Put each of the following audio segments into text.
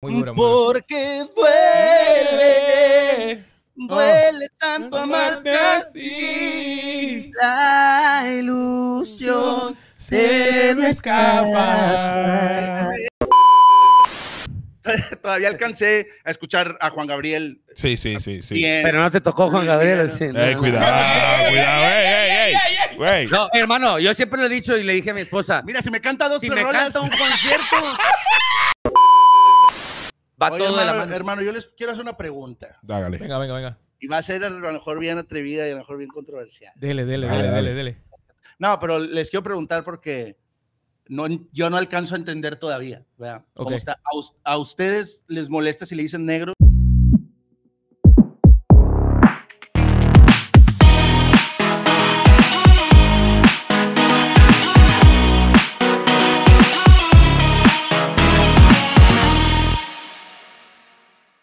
Porque duele, duele ah. tanto amarte así. La ilusión se me escapa. Todavía alcancé a escuchar a Juan Gabriel. Sí, sí, sí, sí. Pero no te tocó Juan Gabriel. Eh, cuidado, cuidado, No, hermano, yo siempre lo he dicho y le dije a mi esposa. Mira, si me canta dos, si me canta un concierto. Va hermano, la mano. Hermano, yo les quiero hacer una pregunta. Dágale. Venga, venga, venga. Y va a ser a lo mejor bien atrevida y a lo mejor bien controversial. Dele, dele, dele, dele, dele. No, pero les quiero preguntar porque no, yo no alcanzo a entender todavía. a, ustedes les molesta si le dicen negro?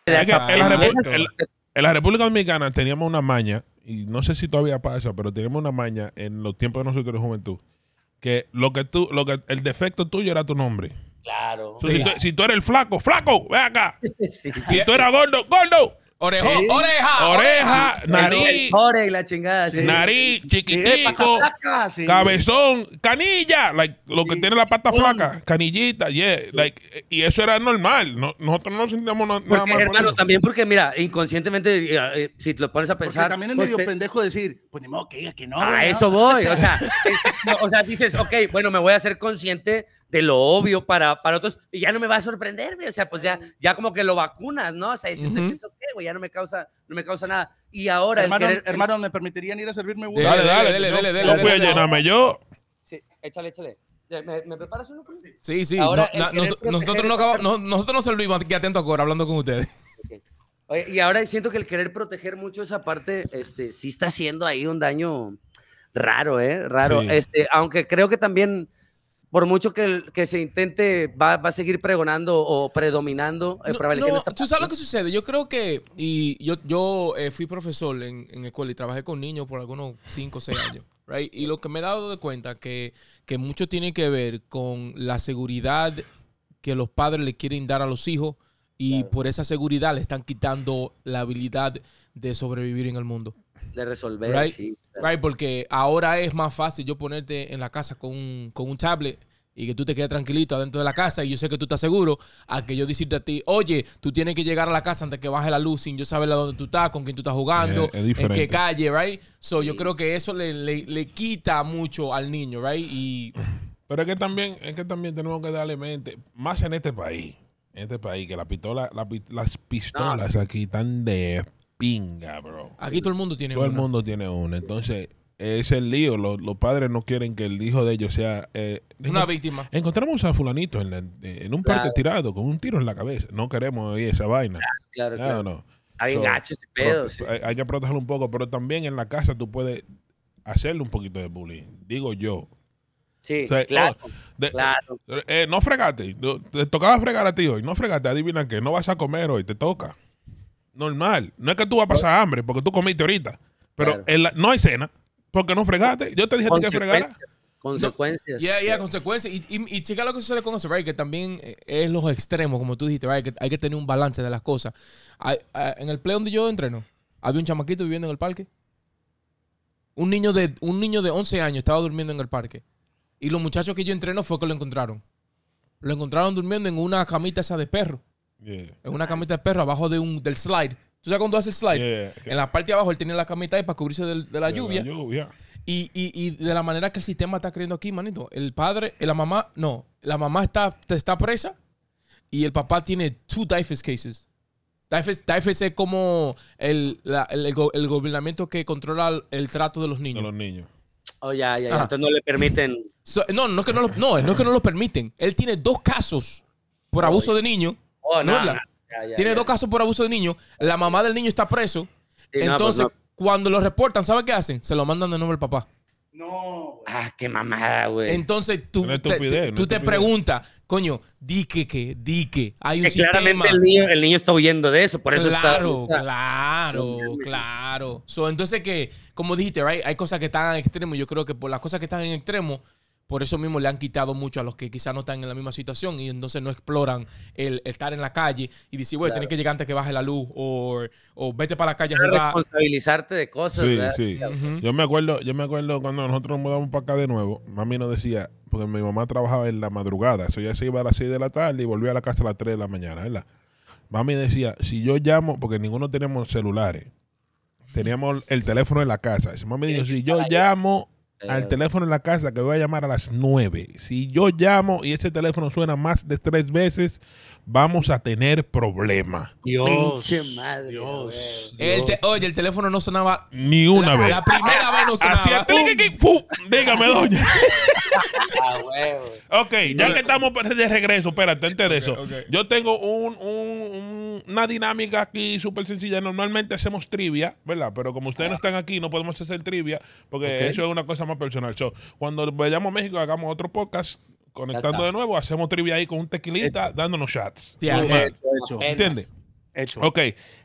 En la, República Dominicana teníamos una maña, y no sé si todavía pasa, pero teníamos una maña en los tiempos de nosotros de juventud, que lo que tú, lo que el defecto tuyo era tu nombre. Claro. si, tú, eres el flaco, flaco, ve acá. Si tú eras gordo, gordo. Orejo, oreja, oreja, nariz, y la chingada, nariz, chiquitico, cabezón, canilla, like, lo que tiene la pata flaca, canillita, yeah, like, y eso era normal. nosotros no nos sentíamos nada porque, mal Hermano, también porque, mira, inconscientemente, eh, eh, si te lo pones a pensar. Porque también es pues, medio pendejo decir, pues ni modo que diga que no. A eso voy, o sea, o sea, dices, ok, bueno, me voy a hacer consciente de lo obvio para, para otros, y ya no me va a sorprender, O sea, pues ya, ya como que lo vacunas, ¿no? O sea, es, pues, eso qué, güey, ya no me causa, no me causa nada. Y ahora. Hermano, hermano ¿me permitirían ir a servirme Dale, dale, dale, dale, dale. No fui a llenarme yo. Sí, échale, échale. ¿Me, ¿Me, preparas uno? Sí, sí. Ahora, nosotros, no acabamos, nosotros no servimos aquí atentos ahora hablando con ustedes. y ahora siento que el querer proteger mucho esa parte, este, sí está haciendo ahí un daño raro, ¿eh? Raro. Este, aunque creo que también por mucho que, se intente, va, a seguir pregonando o predominando, el eh, no, Tú sabes lo que sucede. Yo creo que, y yo, yo eh, fui profesor en, en escuela y trabajé con niños por algunos 5 o 6 años. Y lo que me he dado de cuenta que, que mucho tiene que ver con la seguridad que los padres le quieren dar a los hijos y por esa seguridad le están quitando la habilidad de sobrevivir en el mundo de resolver. Right. porque ahora es más fácil yo ponerte en la casa con un, con un tablet y que tú te quedes tranquilito adentro de la casa y yo sé que tú estás seguro a que yo decirte a ti, oye, tú tienes que llegar a la casa antes que baje la luz sin yo saber a dónde tú estás, con quién tú estás jugando, en qué calle, right? So yo creo que eso le, quita mucho al niño, right? Y... Pero es que también, es que también tenemos que darle mente, más en este país, en este país, que la pistola, las pistolas aquí están de pinga, bro. Aquí todo el mundo tiene una. Todo el mundo tiene una. Entonces, es el lío. Los, padres no quieren que el hijo de ellos sea... Eh, una víctima. Encontramos a fulanito en, un parque tirado con un tiro en la cabeza. No queremos oír esa vaina. Claro, claro. Hay que protegerlo un poco, pero también en la casa tú puedes hacerle un poquito de bullying. Digo yo. Sí, oh, claro, claro. Eh, no fregate. Te tocaba fregar a ti hoy. No fregate. Adivina que no vas a comer hoy. Te toca normal. No es que tú vas a pasar hambre porque tú comiste ahorita. Pero no hay cena porque no fregaste. Yo te dije que fregara. Consecuencias. consecuencias. Y, y, chica lo que sucede con eso, Que también eh, es los extremos, como tú dijiste, Que hay que tener un balance de las cosas. en el play donde yo entreno, había un chamaquito viviendo en el parque. Un niño, de, un niño de 11 años estaba durmiendo en el parque. Y los muchachos que yo entreno fue que lo encontraron. Lo encontraron durmiendo en una camita esa de perro. Yeah. una camita de perro abajo de un, del slide. ¿Tú sabes cuando hace el slide? En la parte de abajo él tenía la camita ahí para cubrirse de la lluvia. Y, de la manera que el sistema está creyendo aquí, manito. El padre, eh, la mamá, no. La mamá está, está presa y el papá tiene two DIFES cases. DIFES, es como el, el, el, gobernamiento que controla el, trato de los niños. De los niños. Oh, ya, ya, Entonces no le permiten. no, no es, que no, lo, no, es que no permiten. Él tiene dos casos por abuso de niños Oh, tiene dos casos por abuso de niño. La mamá del niño está preso. Pues entonces, cuando lo reportan, ¿sabe qué hacen? Se lo mandan de nuevo al papá. No. Ah, qué mamada, güey. Entonces tú, te, tú te preguntas, coño, di que, que, di que. Hay un sistema. el niño, está huyendo de eso, por eso claro, está. Claro, claro, claro. entonces, que, como dijiste, hay cosas que están en extremo. Yo creo que por las cosas que están en extremo, por eso mismo le han quitado mucho a los que quizá no están en la misma situación y entonces no exploran el, estar en la calle y decir, bueno, tienes que llegar antes que baje la luz o, vete para la calle a responsabilizarte de cosas. Sí, sí. Yo me acuerdo, yo me acuerdo cuando nosotros nos mudamos para acá de nuevo, mami nos decía, porque mi mamá trabajaba en la madrugada, eso ya se iba a las 6 de la tarde y volvía a la casa a las 3 de la mañana, ¿verdad? Mami decía, si yo llamo, porque ninguno tenemos celulares, teníamos el teléfono en la casa. Mami dijo, si yo llamo al eh, teléfono en la casa que voy a llamar a las 9. Si yo llamo y ese teléfono suena más de tres veces, vamos a tener problemas. Dios, El oye, el teléfono no sonaba ni una vez. La primera vez no sonaba. Dígame, doña. Ah, ok, ya que estamos de regreso, espérate, antes de eso. Yo tengo un, un, una dinámica aquí súper sencilla. Normalmente hacemos trivia, ¿verdad? Pero como ustedes no están aquí, no podemos hacer trivia porque eso es una cosa más personal. So, cuando vayamos a México, hagamos otro podcast conectando de nuevo, hacemos trivia ahí con un tequilita, dándonos chats Sí, hecho, ¿Entiendes? Hecho. Ok.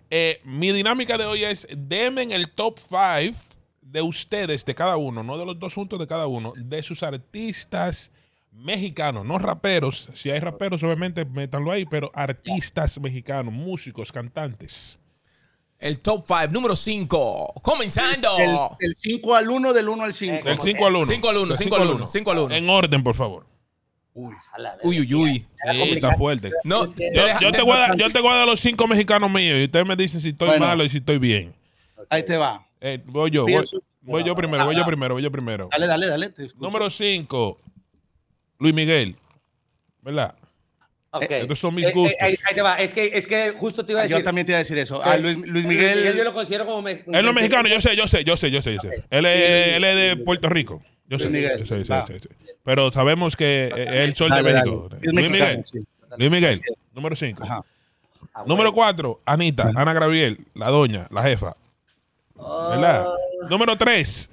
Eh, mi dinámica de hoy es: denme el top 5 de ustedes, de cada uno, no de los dos juntos, de cada uno, de sus artistas mexicanos, no raperos. Si hay raperos, obviamente, métanlo ahí, pero artistas mexicanos, músicos, cantantes. El top 5, número 5. Comenzando. El 5 al 1, del 1 al 5. Del 5 al 1. 5 al 1, 5 al 1, 5 al 1. En orden, por favor. Uy, uy, uy. está fuerte. No, yo, te guardo los cinco mexicanos míos y ustedes me dicen si estoy malo y si estoy bien. Ahí te va. Eh, voy yo, voy, yo primero, voy yo primero, voy yo primero. Dale, dale, dale. Número cinco, Luis Miguel. ¿Verdad? Okay. Eh, estos son eh, mis gustos. ahí, te va. Es que, es que justo te iba a ah, decir. Yo también te iba a decir eso. Ah, Luis, Miguel. yo lo considero como. él no mexicano, yo sé, yo sé, yo sé, yo sé. Él, es, de Puerto Rico. Yo sé, Miguel, yo sé, sí, pero sabemos que es eh, el sol de México. Luis Miguel, Luis Miguel número 5. Ah, número 4, Anita, Ana Graviel, la doña, la jefa. ¿Verdad? Oh. Número 3.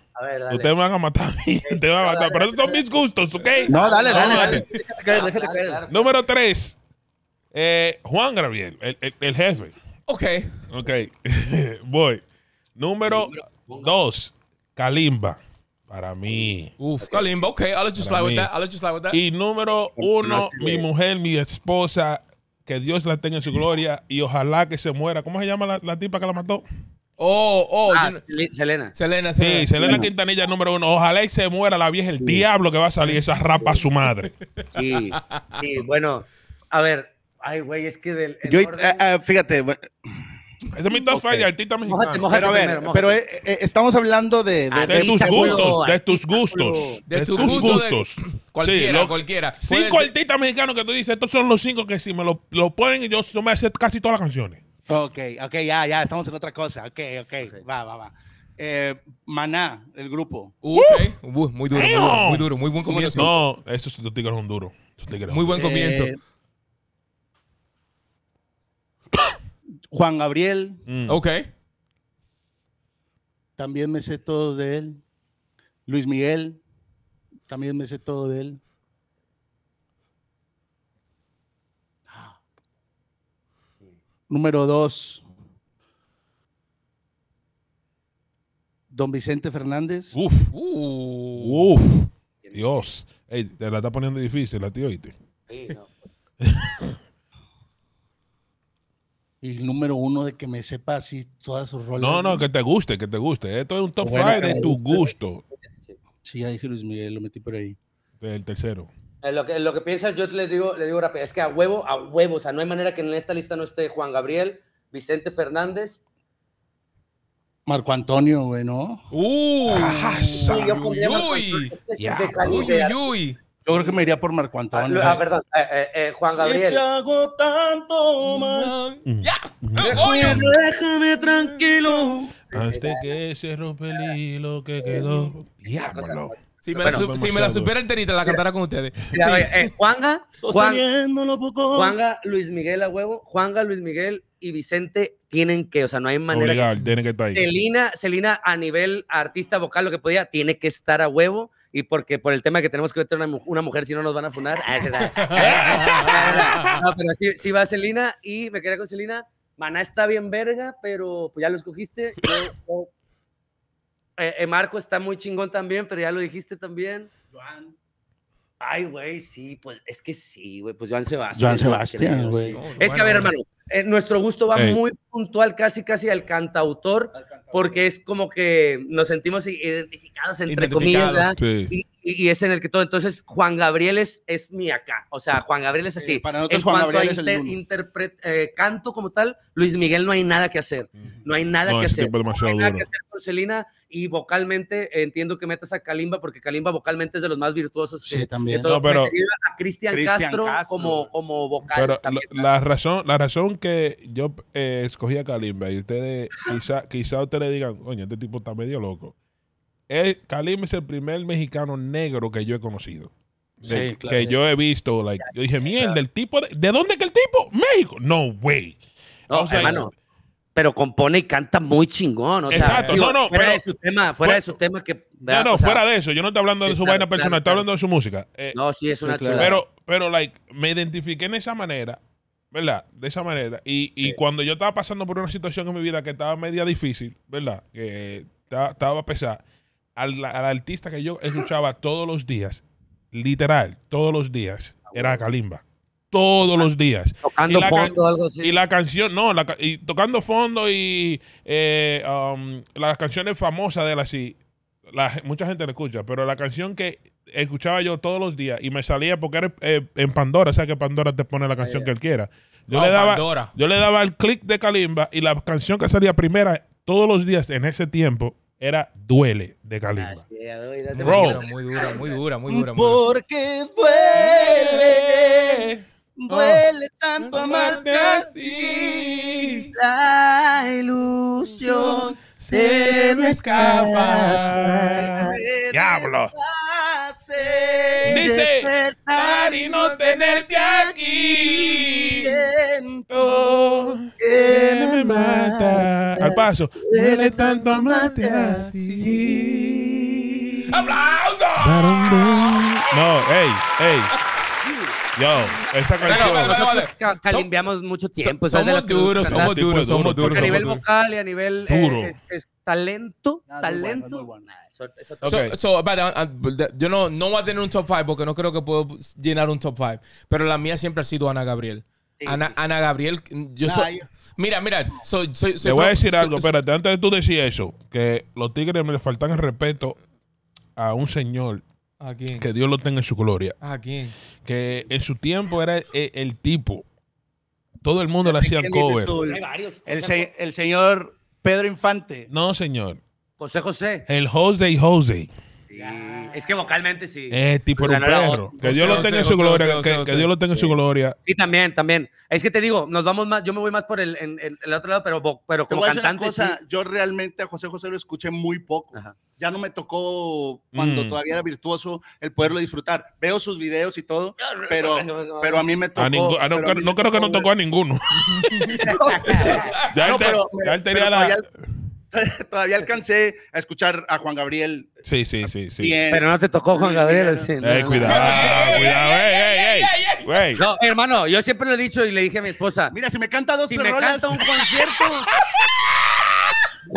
Ustedes me van a matar a mí. Ustedes van a matar. Pero esos son mis gustos, ¿ok? No, dale, dale, Déjate Número 3. Eh, Juan Graviel, el, el jefe. Ok. Ok. Voy. Número 2. Kalimba. Para mí. Uf, está limbo. Ok, I'll just slide with that. I'll just slide with that. Y número uno, mi mujer, mi esposa, que Dios la tenga en su gloria y ojalá que se muera. ¿Cómo se llama la, la tipa que la mató? Oh, oh. Ah, Selena. Selena, Selena. Sí, Selena, Quintanilla número uno. Ojalá y se muera la vieja, el diablo que va a salir, esa rapa a su madre. Sí, sí, bueno, a ver, ay, güey, es que del... Yo, eh, eh, fíjate, ese es mi top 5 de artista mexicanos. pero a ver, pero eh, eh, estamos hablando de, de, de, tus gustos, de tus gustos. De tus gustos. Cualquiera, cualquiera. Cinco artistas mexicanos que tú dices, estos son los cinco que si me lo, lo ponen y yo, me hace casi todas las canciones. Ok, ok, ya, ya, estamos en otra cosa. Ok, ok, okay. va, va, va. Eh, Maná, el grupo. Uh, okay. Uh, muy, duro, muy, duro, muy duro, muy buen comienzo. No, estos tigres son duros. Muy buen comienzo. Juan Gabriel. Mm. Ok. También me sé todo de él. Luis Miguel. También me sé todo de él. Ah. Número dos. Don Vicente Fernández. Uf, uf, Dios. Ey, te la está poniendo difícil la tío, ¿oíste? Sí, no. el número uno de que me sepa así todas sus roles. No, no, que te guste, que te guste. Eh, Esto es un top five de tu gusto. Sí, ahí Luis Miguel lo metí por ahí. El tercero. Eh, lo, que, lo que piensas, yo te les digo, digo rápido, es que a huevo, a huevo, o sea, no hay manera que en esta lista no esté Juan Gabriel, Vicente Fernández. Marco Antonio, güey, ¿no? uy, ah, yo creo que me iría por Marco Antonio. Ah, eh. perdón, eh, eh, Juan Gabriel. Si te hago tanto mal. ¡Ya! Déjame tranquilo. Hasta este que se rompe el hilo que quedó. Ya. Si me, la, si supiera el tenita, la cantara con ustedes. Juanga, Juanga, Luis Miguel a huevo, Juanga, Luis Miguel y Vicente tienen que, o sea, no hay manera. Obligado, que estar ahí. Selina Celina a nivel artista vocal, lo que podía, tiene que estar a huevo y porque por el tema que tenemos que meter una, mujer, si no nos van a funar. Ah, no, pero sí, va Celina y me quedé con Celina. Maná está bien verga, pero pues ya lo escogiste. Eh, eh, Marco está muy chingón también, pero ya lo dijiste también. Joan. Ay, güey, sí, pues es que sí, güey. Pues Joan Sebastián. Joan Sebastián, güey. Es que, a ver, hermano, eh, nuestro gusto va muy puntual casi casi al cantautor, porque es como que nos sentimos identificados entre comillas y, es en el que todo entonces Juan Gabriel es, es mi acá o sea Juan Gabriel es así para Juan Gabriel el eh, canto como tal Luis Miguel no hay nada que hacer no hay nada, que, hacer. No hay nada que hacer y vocalmente entiendo que metas a Kalimba porque Kalimba vocalmente es de los más virtuosos sí, también no, pero, a Cristian Castro, como como vocal pero la, razón la razón que yo eh, escogía a Kalimba y ustedes, quizá, quizá ustedes le digan, coño, este tipo está medio loco. El, Kalimba es el primer mexicano negro que yo he conocido. Que yo he visto, yo dije, mierda, el tipo, de, ¿de dónde es que el tipo? México. No, way. o sea, hermano, pero compone y canta muy chingón. exacto, no, no. Fuera de su tema, fuera de su tema que. No, no, fuera de eso. Yo no estoy hablando de su vaina personal, estoy hablando de su música. no, sí, es una Pero, pero, me identifiqué en esa manera de esa manera. Y, cuando yo estaba pasando por una situación en mi vida que estaba media difícil, ¿verdad? Que estaba, estaba a pesar, al, artista que yo escuchaba todos los días, literal, todos los días, ah, era Kalimba. Todos los días. Tocando fondo algo así. Y la canción, no, la, y tocando fondo y eh, um, las canciones famosas de él así, mucha gente la escucha, pero la canción que escuchaba yo todos los días y me salía porque era eh, en Pandora, o sea que Pandora te pone la canción que él quiera. Yo, le daba, yo le daba el clic de Kalimba y la canción que salía primera todos los días en ese tiempo era Duele de Kalimba. Bro. Muy dura, muy dura, muy dura. Porque duele, duele oh. tanto amarte así. La ilusión se me escapa. Diablo. Dice, despertar y no tenerte aquí. Siento que me mata. Al paso. Duele tanto amarte así. ¡Aplauso! No, hey, hey. Yo, esa canción. Calimbiamos mucho tiempo. somos, duros, somos, duros, somos duros, A nivel vocal y a nivel talento, talento. yo no, voy a tener un top 5 porque no creo que puedo llenar un top 5. Pero la mía siempre ha sido Ana Gabriel. Ana, Ana, Gabriel, yo soy. Mira, mira, soy, Te voy a decir algo, espérate, antes de tú decir eso, que los tigres me faltan el respeto a un señor ¿A Que Dios lo tenga en su gloria. ¿A Que en su tiempo era eh, el, tipo. Todo el mundo le hacía cover. el, señor Pedro Infante. No, señor. José José. El José y José. Es que vocalmente sí. Es eh, tipo Que Dios lo tenga en su gloria. Que Dios lo tenga en su gloria. Sí, también, también. Es que te digo, nos vamos más, yo me voy más por el, otro lado, pero, como cantante. Yo realmente a José José lo escuché muy poco. Ajá ya no me tocó cuando mm. todavía era virtuoso el poderlo disfrutar. Veo sus videos y todo, pero, pero a mí me tocó. Ah, no, creo que no tocó a ninguno. Todavía, alcancé a escuchar a Juan Gabriel. Sí, sí, sí. sí. Pero no te tocó Juan Gabriel. cuidado, cuidado. Ey, ey, ey, no, hermano, yo siempre lo he dicho y le dije a mi esposa. Mira, si me canta dos, si me canta un concierto.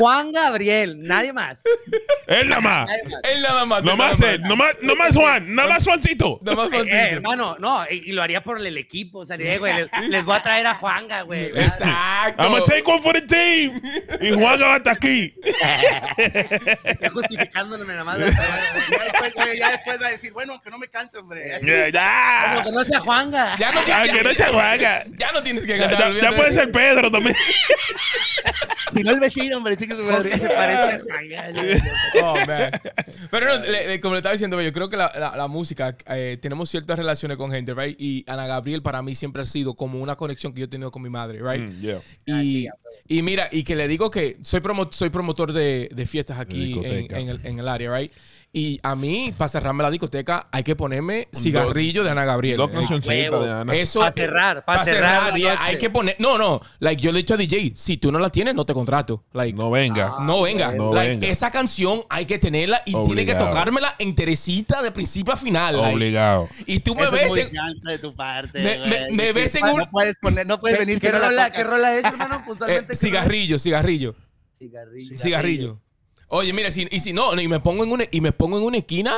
Juan Gabriel, nadie más. Él nada más. Él nada más. No más no más, más Juan, nada más Juancito. Nada más eh, Juancito. Eh, hermano, no, y lo haría por el equipo, o sea, les, voy a traer a Juanga, güey. Exacto. I'm gonna take one for the team. Y Juanga va hasta aquí. Está justificándome nada más. ya, después, va a decir, bueno, que no me cante, hombre. Ya, Bueno, que no sea Juanga. Ya no, tienes, ah, que Ya no tienes que cantar. Ya, puede ser Pedro también. si no el vecino, hombre, chico. Oh, Pero no, como le estaba diciendo, yo creo que la, música, eh, tenemos ciertas relaciones con gente, right? Y Ana Gabriel para mí siempre ha sido como una conexión que yo he tenido con mi madre, right? Mm, y, mira, y que le digo que soy, promo, soy promotor de, fiestas aquí en, el, en el área, right? Y a mí, para cerrarme la discoteca, hay que ponerme cigarrillo de Ana Gabriel. Dos de Ana. Eso, para cerrar, para cerrar. hay que poner. No, no. Like, yo le he dicho a DJ, si tú no la tienes, no te contrato. Ah, no venga. No venga. Esa canción hay que tenerla y tiene que tocármela enterecita de principio a final. Obligado. Y tú me ves. Es de tu parte. Me, ves en un. No puedes, poner, no puedes venir. ¿Qué, rola, ¿Qué rola es, hermano? Eh, cigarrillo. Cigarrillo. Cigarrillo. cigarrillo. Oye, mira, y si no, y me pongo en una, y me pongo en una esquina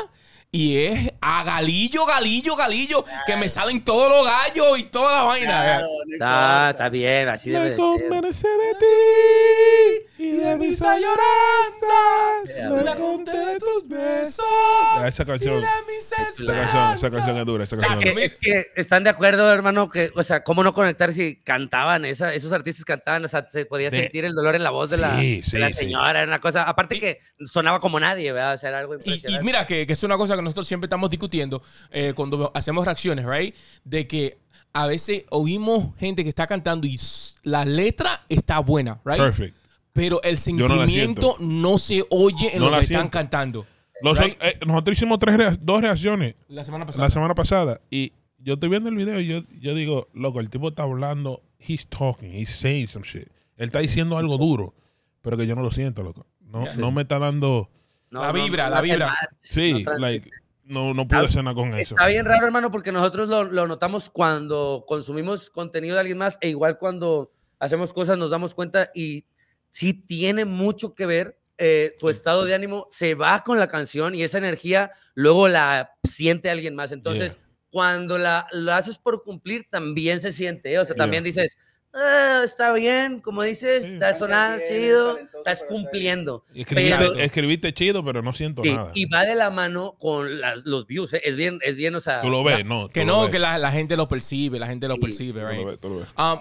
y es a galillo, galillo, galillo, que me salen todos los gallos y toda la vaina. Claro, ah, está, bien, así debe de ser. de ti y de mis añoranzas. Me conté de tus besos esa canción, y de mis esperanzas. Esa canción, es dura. Esa canción es que están de acuerdo, hermano, que, o sea, cómo no conectar si cantaban, esos artistas cantaban, o sea, se podía sentir el dolor en la voz de la, señora, era una cosa, aparte que sonaba como nadie, ¿verdad? O algo impresionante. Y, mira, que, que es una cosa que nosotros siempre estamos discutiendo eh, cuando hacemos reacciones, ¿right? De que a veces oímos gente que está cantando y la letra está buena, ¿right? Perfect. Pero el sentimiento no, se oye en lo que están cantando. Eh, nosotros hicimos tres dos reacciones. La semana pasada. La semana pasada. Y yo estoy viendo el video y yo, digo, loco, el tipo está hablando, he's talking, he's saying some shit. Él está diciendo algo duro, pero que yo no lo siento, loco. No, no me está dando la vibra, la vibra. Sí, no, no ah, cenar con eso. Está bien raro, hermano, porque nosotros lo, notamos cuando consumimos contenido de alguien más e igual cuando hacemos cosas nos damos cuenta y sí tiene mucho que ver. Eh, tu estado de ánimo se va con la canción y esa energía luego la siente alguien más. Entonces, cuando la, la, haces por cumplir, también se siente. ¿eh? O sea, también dices, Ah, está bien, como dices, está sonando chido, estás cumpliendo. Escribiste, chido, pero no siento nada. Y va de la mano con los views, eh, es bien, es bien, o sea... Tú lo ves, Que no, que la, gente lo percibe, la gente lo percibe, right?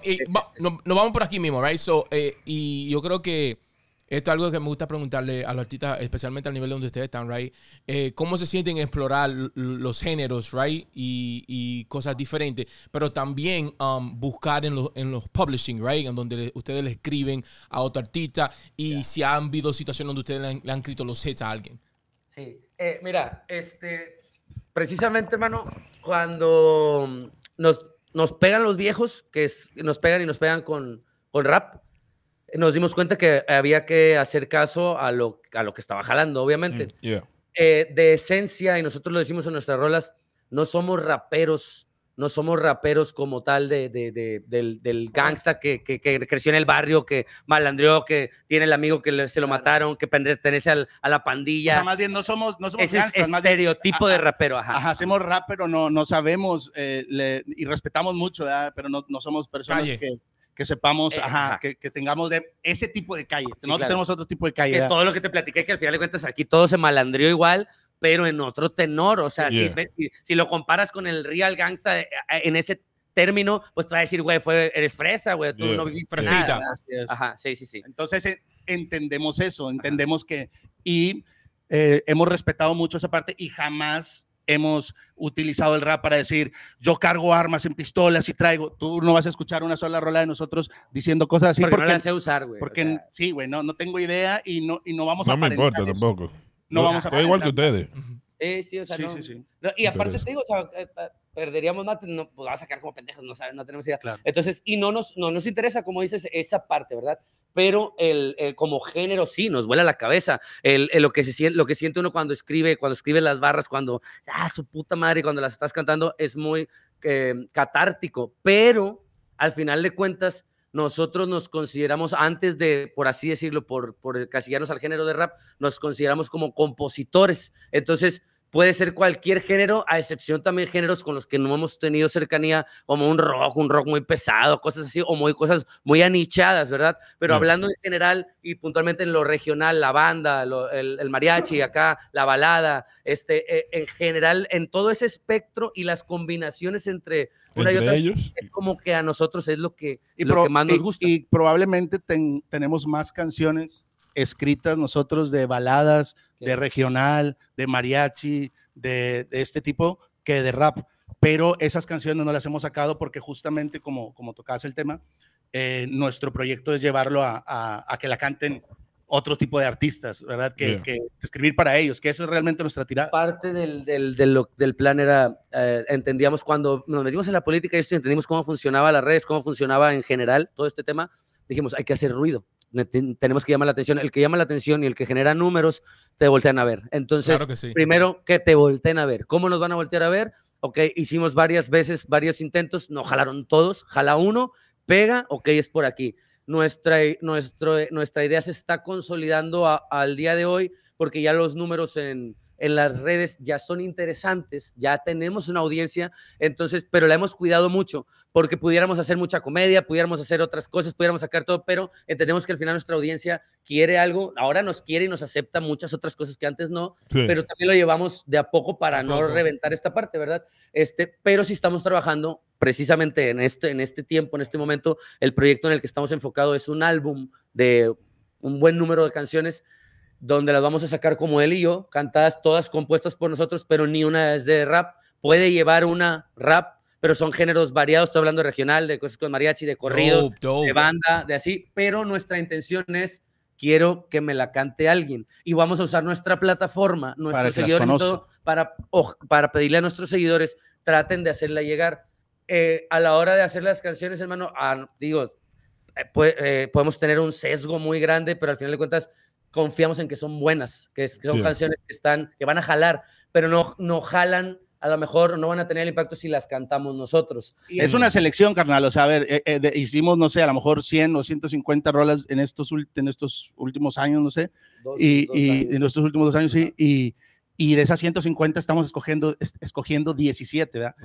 y, nos, vamos por aquí mismo, right? Eh, y yo creo que esto es algo que me gusta preguntarle a los artistas, especialmente al nivel donde ustedes están, right? Eh, ¿Cómo se sienten explorar los géneros, right? Y, cosas diferentes, pero también um, buscar en los, en los publishing, right? En donde ustedes le escriben a otro artista y si han habido situaciones donde ustedes le han, escrito los sets a alguien. Sí, eh, mira, este, precisamente, hermano, cuando nos, nos pegan los viejos, que nos pegan y nos pegan con, con rap, nos dimos cuenta que había que hacer caso a lo, a lo que estaba jalando, obviamente. Mm, eh, de esencia, y nosotros lo decimos en nuestras rolas, no somos raperos, no somos raperos como tal de, de, del, del, gangsta que, que, creció en el barrio, que malandrió, que tiene el amigo que se lo mataron, que pertenece a la pandilla. O sea, más bien no somos, no somos Ese estereotipo de rapero, ajá. hacemos rap, pero no, no sabemos eh, y respetamos mucho, pero no, no somos personas que que sepamos, eh, ajá, Que, que, tengamos de ese tipo de calle. no tenemos otro tipo de calle. Que todo lo que te platiqué, que al final de cuentas aquí todo se malandrió igual, pero en otro tenor. O sea, si, lo comparas con el Real Gangsta eh, eh, en ese término, pues te va a decir, güey, eres fresa, güey, tú no viviste Fresita. Ajá, sí, sí, sí. Entonces entendemos eso, entendemos que... Y hemos respetado mucho esa parte y jamás hemos utilizado el rap para decir, yo cargo armas en pistolas y traigo, tú no vas a escuchar una sola rola de nosotros diciendo cosas así. Porque, porque no las sé usar, güey. Porque sí, güey, no, tengo idea y no, y no vamos a... No me importa tampoco. No, vamos a... Estoy igual que ustedes. Sí, sí, o sea, sí, sí, y aparte te digo, o sea, eh, eh, perderíamos más no, pues a sacar como pendejos, no sabes, no tenemos idea. Entonces, y no nos, no nos interesa, como dices, esa parte, ¿verdad? pero el, como género sí, nos vuela la cabeza. El, lo, que se, lo que siente uno cuando escribe, cuando escribe las barras, cuando, ah, su puta madre, cuando las estás cantando, es muy eh, catártico, pero al final de cuentas, nosotros nos consideramos, antes de, por así decirlo, por, por casillarnos al género de rap, nos consideramos como compositores. Entonces, puede ser cualquier género, a excepción también géneros con los que no hemos tenido cercanía, como un rock, un rock muy pesado, cosas así, o muy cosas muy anichadas, ¿verdad? Pero mm. hablando en general y puntualmente en lo regional, la banda, el, mariachi, acá, la balada, este, e, en general, en todo ese espectro y las combinaciones entre una y otra, es como que a nosotros es lo que, más nos gusta. Y, probablemente tenemos más canciones escritas nosotros de baladas, de regional, de mariachi, de, este tipo que de rap. Pero esas canciones no las hemos sacado porque justamente como, como tocabas el tema, eh, nuestro proyecto es llevarlo a, que la canten otro tipo de artistas, ¿verdad? Que, escribir para ellos, que eso es realmente nuestra tirada. Parte del, del, plan era, eh, entendíamos cuando nos metimos en la política y entendimos cómo funcionaba las redes, cómo funcionaba en general todo este tema, dijimos, hay que hacer ruido, tenemos que llamar la atención. El que llama la atención y el que genera números, te voltean a ver. Entonces, primero que te volteen a ver. ¿Cómo nos van a voltear a ver? Ok, hicimos varias veces, varios intentos, no jalaron todos, jala uno, pega, ok, es por aquí. Nuestra, nuestro, nuestra idea se está consolidando al día de hoy porque ya los números en, en las redes ya son interesantes, ya tenemos una audiencia, entonces, pero la hemos cuidado mucho porque pudiéramos hacer mucha comedia, pudiéramos hacer otras cosas, pudiéramos sacar todo, pero entendemos que al final nuestra audiencia quiere algo, ahora nos quiere y nos acepta muchas otras cosas que antes no, pero también lo llevamos de a poco para no reventar esta parte, ¿verdad? Este, pero si estamos trabajando precisamente en este, en este tiempo, en este momento, el proyecto en el que estamos enfocado es un álbum de un buen número de canciones donde las vamos a sacar como él y yo, cantadas todas compuestas por nosotros, pero ni una es de rap. Puede llevar una rap, pero son géneros variados. Estoy hablando regional, de cosas con mariachi, de corridos, de banda, de así. Pero nuestra intención es quiero que me la cante alguien. Y vamos a usar nuestra plataforma, nuestros para para, pedirle a nuestros seguidores, traten de hacerla llegar. Eh, a la hora de hacer las canciones, hermano, ah, digo, eh, eh, podemos tener un sesgo muy grande, pero al final de cuentas confiamos en que son buenas, que, son canciones que están, que van a jalar, pero no, no jalan a lo mejor no van a tener el impacto si las cantamos nosotros. Es una selección, carnal. O sea, a ver, eh, eh, hicimos, no sé, a lo mejor 100 o 150 rolas en estos, en estos últimos años, no sé. y, y en estos últimos dos años, sí. Y, y de esas 150 estamos escogiendo, escogiendo 17, ¿verdad?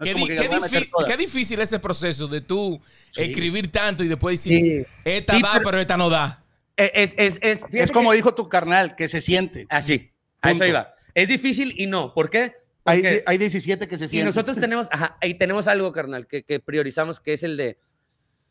¿Qué, difícil, es ese proceso de tú escribir tanto y después decir, esta va, pero, pero, esta no da. Eh, es, es, es, como dijo tu carnal, que se siente. Así, ahí Es difícil y no. ¿Por qué? hay, hay 17 que se sienten. Y nosotros tenemos, ajá, tenemos algo, carnal, que, priorizamos, que es el de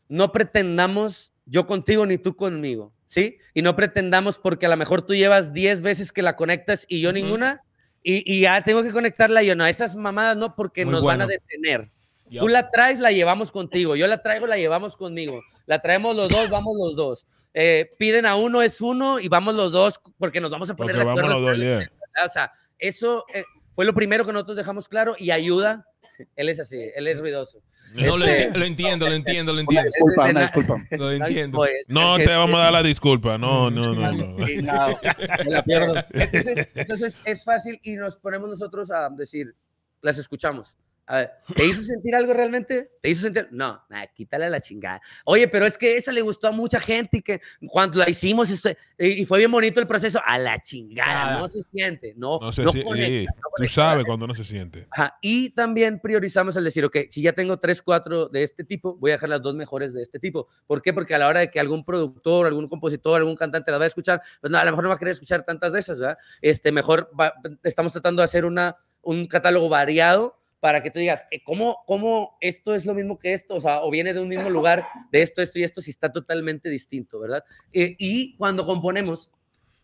no pretendamos yo contigo ni tú conmigo, ¿sí? Y no pretendamos porque a lo mejor tú llevas 10 veces que la conectas y yo ninguna, y, ya tengo que conectarla y yo no. Esas mamadas no, porque nos van a detener. Tú la traes, la llevamos contigo. Yo la traigo, la llevamos conmigo. La traemos los dos, vamos los dos. Eh, piden a uno es uno y vamos los dos porque nos vamos a poner porque los dos, O sea, eso eh, fue lo primero que nosotros dejamos claro y ayuda. Él es así, él es ruidoso. No, lo, este, entiendo, lo entiendo, lo entiendo. No, te vamos a dar la este, disculpa. No, no, no. Entonces, entonces es fácil y nos ponemos nosotros a decir, las escuchamos. ¿te hizo sentir algo realmente? ¿Te hizo sentir? No, nada. quítale la chingada. Oye, pero es que esa le gustó a mucha gente y que cuando la hicimos este, y fue bien bonito el proceso, a la chingada, ah. no se siente, no, no, se Tú sabes cuando no se siente. y también priorizamos el decir, ok, si ya tengo tres, cuatro de este tipo, voy a dejar las dos mejores de este tipo. ¿Por qué? Porque a la hora de que algún productor, algún compositor, algún cantante las va a escuchar, pues nada, a lo mejor no va a querer escuchar tantas de esas, ¿verdad? Este, mejor estamos tratando de hacer una, un catálogo variado para que tú digas, eh, ¿cómo, ¿cómo esto es lo mismo que esto? O sea, o viene de un mismo lugar, de esto, esto y esto, si está totalmente distinto, ¿verdad? Eh, y cuando componemos,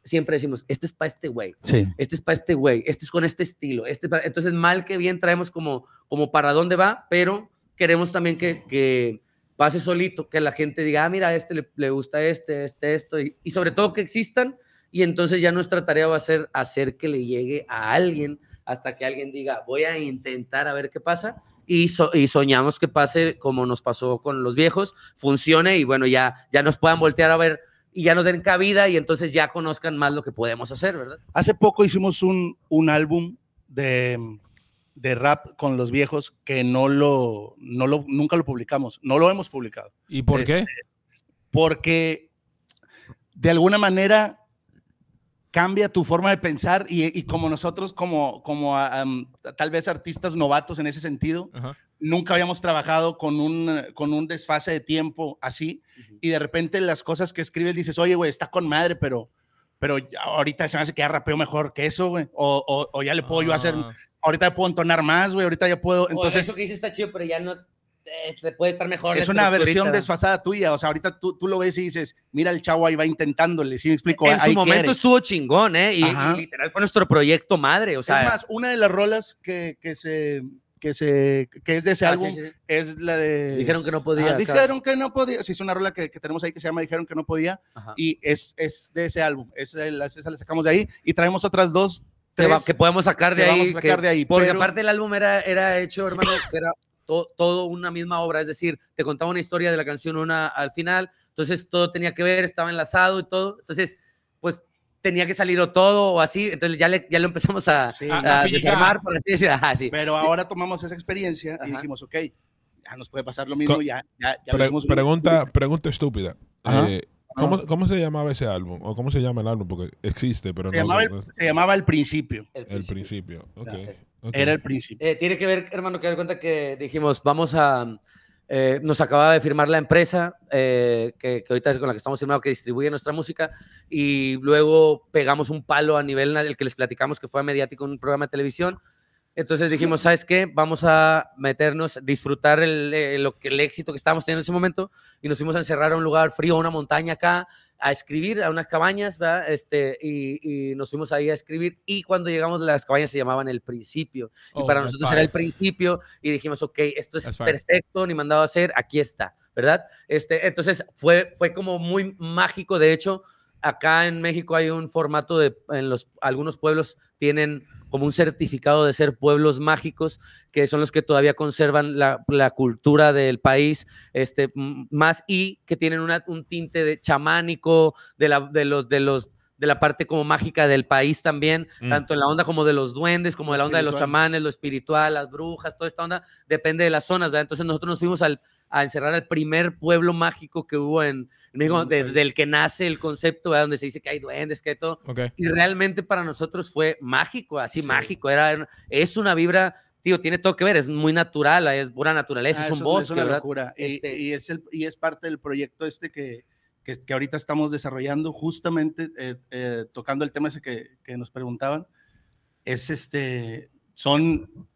siempre decimos, este es para este güey, este es para este güey, este es con este estilo, este entonces mal que bien traemos como, como para dónde va, pero queremos también que, pase solito, que la gente diga, ah, mira, este le, gusta este, este, esto, y, y sobre todo que existan, y entonces ya nuestra tarea va a ser hacer que le llegue a alguien hasta que alguien diga, voy a intentar a ver qué pasa. Y, y, soñamos que pase como nos pasó con los viejos, funcione y bueno, ya, ya nos puedan voltear a ver y ya nos den cabida y entonces ya conozcan más lo que podemos hacer, ¿verdad? Hace poco hicimos un, álbum de, rap con los viejos que no lo, nunca lo publicamos, no lo hemos publicado. ¿Y por qué? Este, porque de alguna manera cambia tu forma de pensar y, como nosotros, como, como tal vez artistas novatos en ese sentido, nunca habíamos trabajado con un, con un desfase de tiempo así y de repente las cosas que escribes dices, oye, güey, está con madre, pero, pero ahorita se me hace que ya rapeo mejor que eso, güey, o, ya le puedo yo hacer, ah. ahorita le puedo entonar más, güey, ahorita ya puedo, entonces... eso que está chido, pero ya no eh, puede estar mejor. Es una este versión desfasada tuya. O sea, ahorita tú, tú, lo ves y dices, mira, el chavo ahí va intentándole. Sí, me explico. En su momento estuvo chingón, ¿eh? Y, literal fue nuestro proyecto madre. O sea, es más, una de las rolas que, se. Que, se, es de ese ah, álbum, es la de... Dijeron que no podía. Ah, dijeron que no podía. Sí, es una rola que, que, tenemos ahí que se llama Dijeron que no podía. Y es, es de ese álbum. Es esa la sacamos de ahí. Y traemos otras dos que podemos sacar de ahí. porque aparte el álbum era, era hecho, hermano, que era todo, una misma obra, es decir, te contaba una historia de la canción una al final, entonces todo tenía que ver, estaba enlazado y todo, entonces pues tenía que salir todo o así, entonces ya, le, ya lo empezamos a, desarmar, por así Pero ahora tomamos esa experiencia y dijimos, ok, ya nos puede pasar lo mismo, ya, ya, pregunta, pregunta estúpida. Eh, ¿cómo, ¿Cómo, se llamaba ese álbum? ¿O cómo se llama el álbum? Porque existe, pero se no, Llamaba Se llamaba El Principio. El Principio, el principio. ok. Era el príncipe. Eh, tiene que ver, hermano, que dar cuenta que dijimos, vamos a... Eh, nos acababa de firmar la empresa eh, que, que, ahorita con la que estamos firmando, que distribuye nuestra música, y luego pegamos un palo a nivel en el que les platicamos que fue mediático en un programa de televisión, entonces dijimos, ¿sabes qué? Vamos a meternos, disfrutar el, eh, el, éxito que estábamos teniendo en ese momento y nos fuimos a encerrar a un lugar frío, a una montaña acá, a escribir, a unas cabañas, ¿verdad? Este, y, nos fuimos ahí a escribir y cuando llegamos las cabañas se llamaban El Principio. Y oh, para nosotros era el principio y dijimos, ok, esto es perfecto, ni mandado a hacer, aquí está, ¿verdad? Este, entonces fue, fue como muy mágico, de hecho, acá en México hay un formato de, en los, algunos pueblos tienen como un certificado de ser pueblos mágicos, que son los que todavía conservan la, cultura del país, este, más y que tienen una, un tinte de chamánico, de, la, de los, de los de la parte como mágica del país también, mm. tanto en la onda como de los duendes, como de la onda de los chamanes, lo espiritual, las brujas, toda esta onda, depende de las zonas, ¿verdad? Entonces nosotros nos fuimos al, a encerrar al primer pueblo mágico que hubo en, digo México, desde mm, el que nace el concepto, donde se dice que hay duendes, que hay todo. Y realmente para nosotros fue mágico, así mágico. Era, es una vibra, tío, tiene todo que ver, es muy natural, es pura naturaleza, ah, es un bosque. Es una locura. Este y, es el, y es parte del proyecto este que, que, ahorita estamos desarrollando, justamente eh, eh, tocando el tema ese que, que nos preguntaban. Es este, son,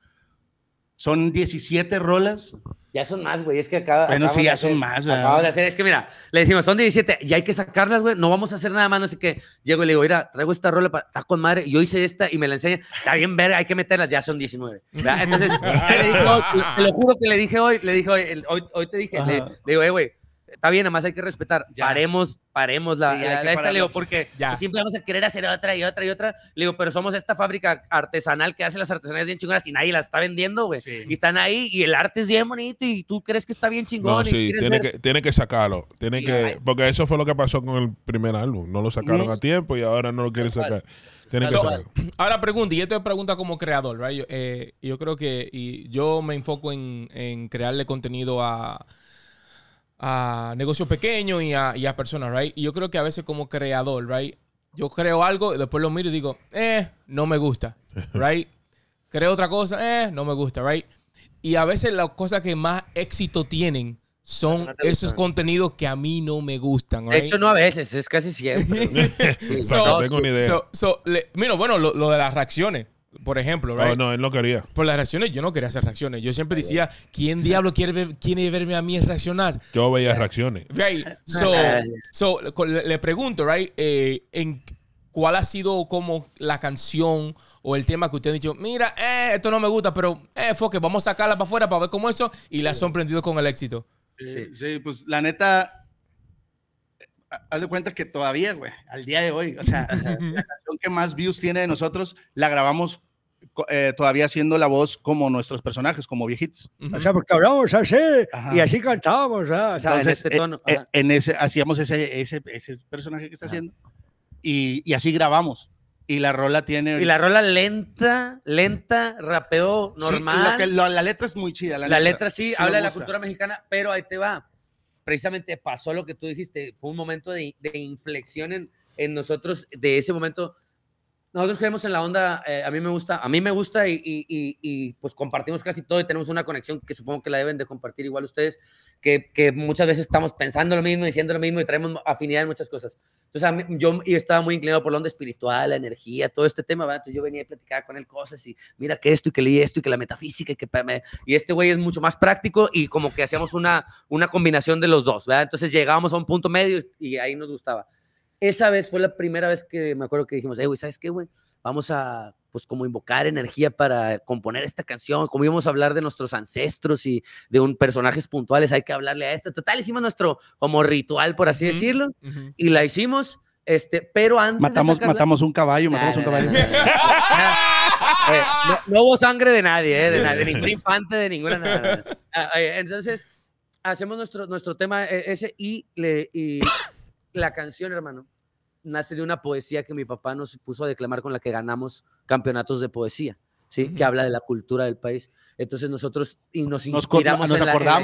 son 17 rolas ya son más, güey. Es que acaba. Bueno, sí, ya son más, güey. Acabamos de hacer. Es que mira, le decimos, son 17 y hay que sacarlas, güey. No vamos a hacer nada más. así que Llego y le digo, mira, traigo esta rola para. Está con madre. Yo hice esta y me la enseña. Está bien, ver, hay que meterlas. Ya son 19. Entonces, te, lo juro que le dije hoy. Le dije hoy, hoy, te dije, le, le, digo, eh, güey está bien, además hay que respetar. Paremos, paremos la, esta, Leo, porque ya. siempre vamos a querer hacer otra y otra y otra. Le digo, pero somos esta fábrica artesanal que hace las artesanías bien chingonas y nadie las está vendiendo, güey. Y están ahí y el arte es bien bonito y tú crees que está bien chingón. No, sí, tiene, que, tiene, que, sacarlo. Tiene que, porque eso fue lo que pasó con el primer álbum. No lo sacaron a tiempo y ahora no lo quieren sacar. Ahora pregunta, y esto es pregunta como creador, ¿verdad? Eh, yo, creo que y yo me enfoco en, en crearle contenido a a negocios pequeños y a, personas, right? Y yo creo que a veces como creador, right? Yo creo algo, y después lo miro y digo, eh, no me gusta, right? creo otra cosa, eh, no me gusta, right? Y a veces las cosas que más éxito tienen son esos contenidos que a mí no me gustan. Right? De hecho, no a veces, es casi siempre. so, bueno, lo, lo, de las reacciones por ejemplo, oh, right? No, no, él no quería. Por las reacciones, yo no quería hacer reacciones. Yo siempre decía, ¿quién diablo quiere, ver, quiere verme a mí reaccionar? Yo veía eh, reacciones. So, so le pregunto, right? Eh, ¿en ¿Cuál ha sido como la canción o el tema que usted ha dicho? Mira, eh, esto no me gusta, pero eh, vamos a sacarla para afuera para ver cómo eso y la ha sorprendido con el éxito. Sí. pues la neta, haz de cuenta que todavía, güey, al día de hoy, o sea, la canción que más views tiene de nosotros, la grabamos eh, todavía haciendo la voz como nuestros personajes, como viejitos. O sea, porque hablábamos así y así cantábamos. O sea, en este eh, tono. Eh, ese, hacíamos ese, ese, ese, personaje que está haciendo y, y, así grabamos. Y la rola tiene. Y la rola lenta, lenta, rapeo normal. Sí, la letra es muy chida. La, letra, sí, sí habla de la cultura mexicana, pero ahí te va. Precisamente pasó lo que tú dijiste. Fue un momento de, de inflexión en, en nosotros, de ese momento nosotros creemos en la onda, eh, a mí me gusta, a mí me gusta y, pues compartimos casi todo y tenemos una conexión que supongo que la deben de compartir igual ustedes, que, muchas veces estamos pensando lo mismo, diciendo lo mismo y traemos afinidad en muchas cosas. Entonces yo estaba muy inclinado por la onda espiritual, la energía, todo este tema, ¿verdad? Entonces yo venía a platicar con él cosas y mira que esto y que leí esto y que la metafísica y que... y este güey es mucho más práctico y como que hacíamos una, una combinación de los dos, ¿verdad? Entonces llegábamos a un punto medio y ahí nos gustaba. Esa vez fue la primera vez que me acuerdo que dijimos, hey, eh, güey, ¿sabes qué, güey? Vamos a, pues, como invocar energía para componer esta canción, como íbamos a hablar de nuestros ancestros y de un personajes puntuales, hay que hablarle a esto. Total, hicimos nuestro, como ritual, por así decirlo, y la hicimos, este, pero antes Matamos, matamos un caballo, matamos un caballo. no, hubo sangre de nadie, eh, de, nadie, de, ningún infante, de ninguna ah, Entonces, hacemos nuestro, nuestro tema e, ese y, y la canción, hermano, nace de una poesía que mi papá nos puso a declamar con la que ganamos campeonatos de poesía. ¿sí? que habla de la cultura del país. Entonces nosotros y nos inspiramos en, la, historia,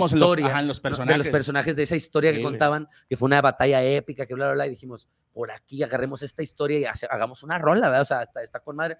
los, personajes. de los personajes de esa historia que contaban, que fue una batalla épica, que bla, bla, bla, y dijimos, por aquí agarremos esta historia y hagamos una rola, ¿verdad? O sea, está, está, con madre.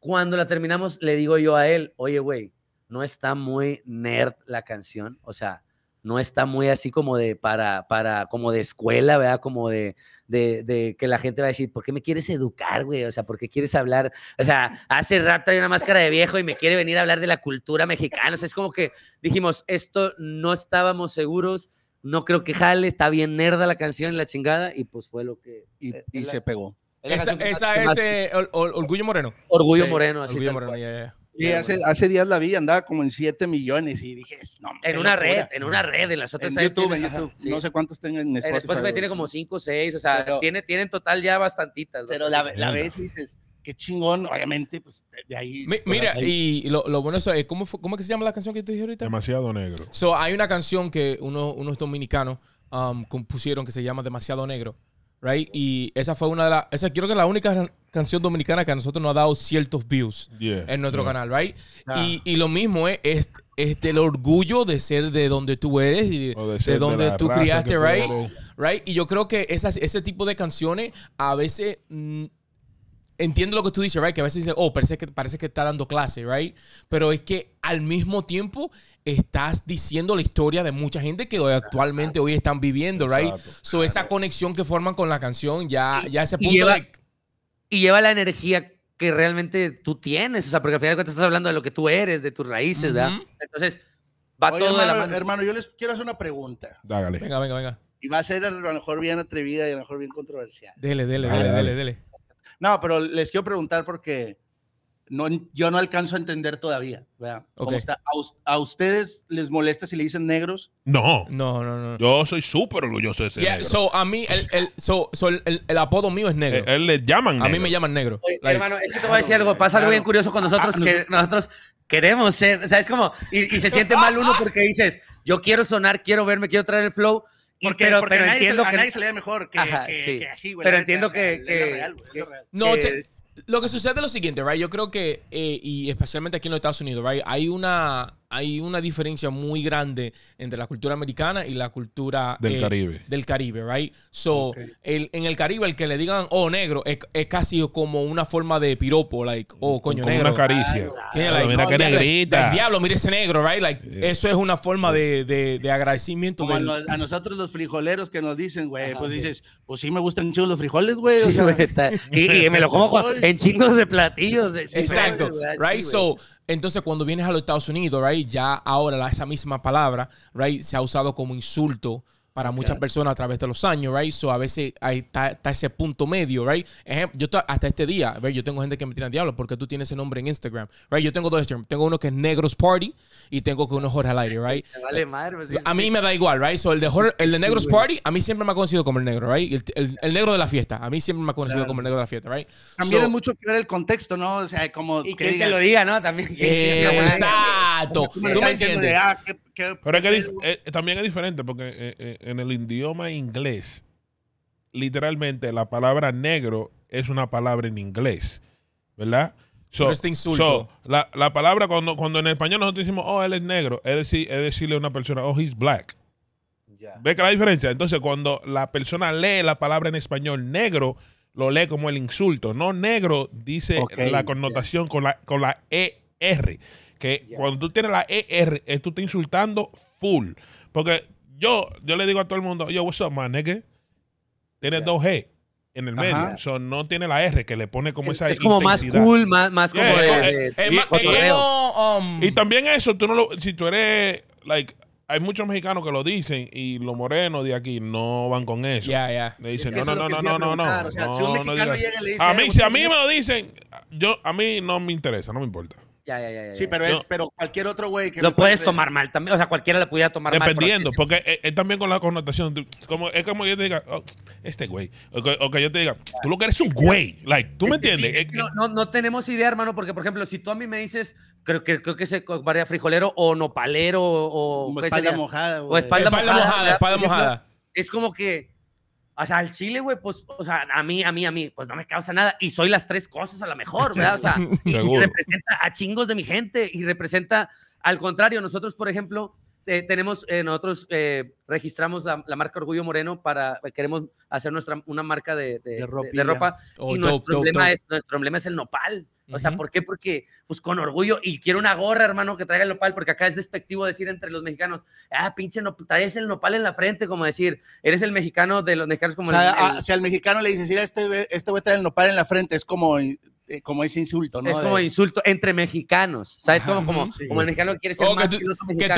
Cuando la terminamos, le digo yo a él, oye, güey, no está muy nerd la canción, o sea, no está muy así como de para, para, como de escuela, ¿verdad? Como de, de, que la gente va a decir, ¿por qué me quieres educar, güey? O sea, ¿por qué quieres hablar? O sea, hace rap hay una máscara de viejo y me quiere venir a hablar de la cultura mexicana. O sea, es como que dijimos, esto no estábamos seguros, no creo que jale, está bien nerda la canción, la chingada, y pues fue lo que... Y, e, se pegó. Esa, es eh, Orgullo Moreno. Orgullo Moreno, así. Orgullo Moreno, Sí, hace, hace, días la vi, andaba como en 7 millones y dije, no, En una red, en una red, en las otras. En YouTube, en YouTube, no sé cuántos tengan en Spotify. En Spotify tiene como 5 o 6, o sea, tiene, tiene en total ya bastantitas. Pero la, la ves y dices, qué chingón, obviamente, pues de ahí. mira, y lo, lo, bueno es, eh, ¿cómo, ¿cómo es que se llama la canción que te dije ahorita? Demasiado Negro. So, hay una canción que uno, unos dominicanos um, compusieron que se llama Demasiado Negro right? Y esa fue una de las, esa creo que es la única canción dominicana que a nosotros nos ha dado ciertos views en nuestro canal, right? Ah. Y, lo mismo es, es, el orgullo de ser de donde tú eres y de, donde tú criaste, right? right? Y yo creo que esas, ese tipo de canciones a veces mm, entiendo lo que tú dices, right? Que a veces dices, oh, parece que, parece que está dando clase, right? Pero es que al mismo tiempo estás diciendo la historia de mucha gente que actualmente hoy están viviendo, right? Exacto. So, esa conexión que forman con la canción, ya, ya ese punto y lleva, la energía que realmente tú tienes, o sea, porque al final de cuentas estás hablando de lo que tú eres, de tus raíces, ¿verdad? Entonces, va todo hermano, la mano. Hermano, yo les quiero hacer una pregunta. Dágale. Venga, venga, venga. Y va a ser a lo mejor bien atrevida y a lo mejor bien controversial. Dele, dele, dale, dele, no, pero les quiero preguntar porque no, yo no alcanzo a entender todavía. ¿A, ustedes les molesta si le dicen negros? No. No, no, no. Yo soy súper orgulloso de ese negro. a mí, el, el, apodo mío es negro. Eh, él, llaman A mí me llaman negro. hermano, es que te voy a decir algo. Pasa algo bien curioso con ah, nosotros, ah, que nosotros queremos ser, o sea, es como, y, y se siente mal uno porque dices, yo quiero sonar, quiero verme, quiero traer el flow, porque, pero, a, nadie entiendo se, que... le da mejor que, así, güey. Pero entiendo que, No, lo que sucede es lo siguiente, right? Yo creo que, eh, y especialmente aquí en los Estados Unidos, right? Hay una hay una diferencia muy grande entre la cultura americana y la cultura del eh, Caribe. Del Caribe, right? So, el, en el Caribe, el que le digan, oh, negro, es, es casi como una forma de piropo, like, oh, coño, como negro. Una caricia. mira que negrita. diablo, mire ese negro, right? Like, Eso es una forma de, de, de agradecimiento. a, nosotros los frijoleros que nos dicen, güey, pues dices, pues sí me gustan chulos los frijoles, güey. y, me lo como pues en chingos de platillos. Exacto, right? so, entonces, cuando vienes a los Estados Unidos, right, ya ahora esa misma palabra, right, se ha usado como insulto para muchas personas a través de los años, right? So a veces está ese punto medio, right? yo hasta este día, ver, yo tengo gente que me tira diablo porque tú tienes ese nombre en Instagram, right? Yo tengo dos Instagram, tengo uno que es Negros Party y tengo que uno Jorge al right? Pues, a mí me da igual, right? So el de el de Negros Party, a mí siempre me ha conocido como el negro, right? El, negro de la fiesta, a mí siempre me ha conocido como el negro de la fiesta, right? También es mucho que ver el contexto, ¿no? O sea, como y que, lo diga, ¿no? También. exacto. Pero es que eh, también es diferente porque eh, eh, en, el idioma inglés, literalmente la palabra negro es una palabra en inglés, ¿verdad? So, insulto. la, palabra cuando, en español nosotros decimos, oh, él es negro, es, decir, es decirle a una persona, oh, he's black. ¿Ve que la diferencia? Entonces, cuando la persona lee la palabra en español negro, lo lee como el insulto. No negro dice la connotación con, la, con la ER. Que cuando tú tienes la ER, tú estás insultando full. Porque yo, yo le digo a todo el mundo, yo, what's up, man, nigga? Tienes dos G en el medio. no tiene la R que le pone como esa esa Es como más cool, más, más como de, um, Y también eso, tú no lo, si tú eres, like, hay muchos mexicanos que lo dicen y los morenos de aquí no van con eso. Le dicen, no, no, no, no, no, no. no, A mí, si a mí me lo dicen, yo, a mí no me interesa, no me importa. Sí, pero, pero cualquier otro güey que. Lo puedes tomar mal también. O sea, cualquiera le pudiera tomar mal. Dependiendo, porque es, eh, eh, también con la connotación. como, es como yo te diga, oh, este güey. O que, yo te diga, tú lo que eres un güey. Like, ¿tú me entiendes? no, no, no tenemos idea, hermano, porque, por ejemplo, si tú a mí me dices, creo que creo que se varía frijolero o nopalero o, o espalda mojada o espalda, mojada, mojada, espalda mojada es como que o sea, al chile, güey, pues, o sea, a mí, a mí, a mí, pues no me causa nada. Y soy las tres cosas a lo mejor, ¿verdad? O sea, representa a chingos de mi gente y representa, al contrario, nosotros, por ejemplo, eh, tenemos, eh, nosotros eh, registramos la, marca Orgullo Moreno para, queremos hacer nuestra, una marca de, de, ropa. Oh, y nuestro, problema Es, nuestro problema es el nopal. O sea, ¿por qué? Porque, pues con orgullo, y quiero una gorra, hermano, que traiga el nopal, porque acá es despectivo decir entre los mexicanos, ah, pinche, no, traes el nopal en la frente, como decir, eres el mexicano de los mexicanos como o sea, ah, Si al mexicano le dices, mira, este, este güey trae el nopal en la frente, es como, eh, como ese insulto, ¿no? Es como insulto entre mexicanos, ¿sabes? Ajá, como, como, como, el mexicano quiere ser oh, más que tú,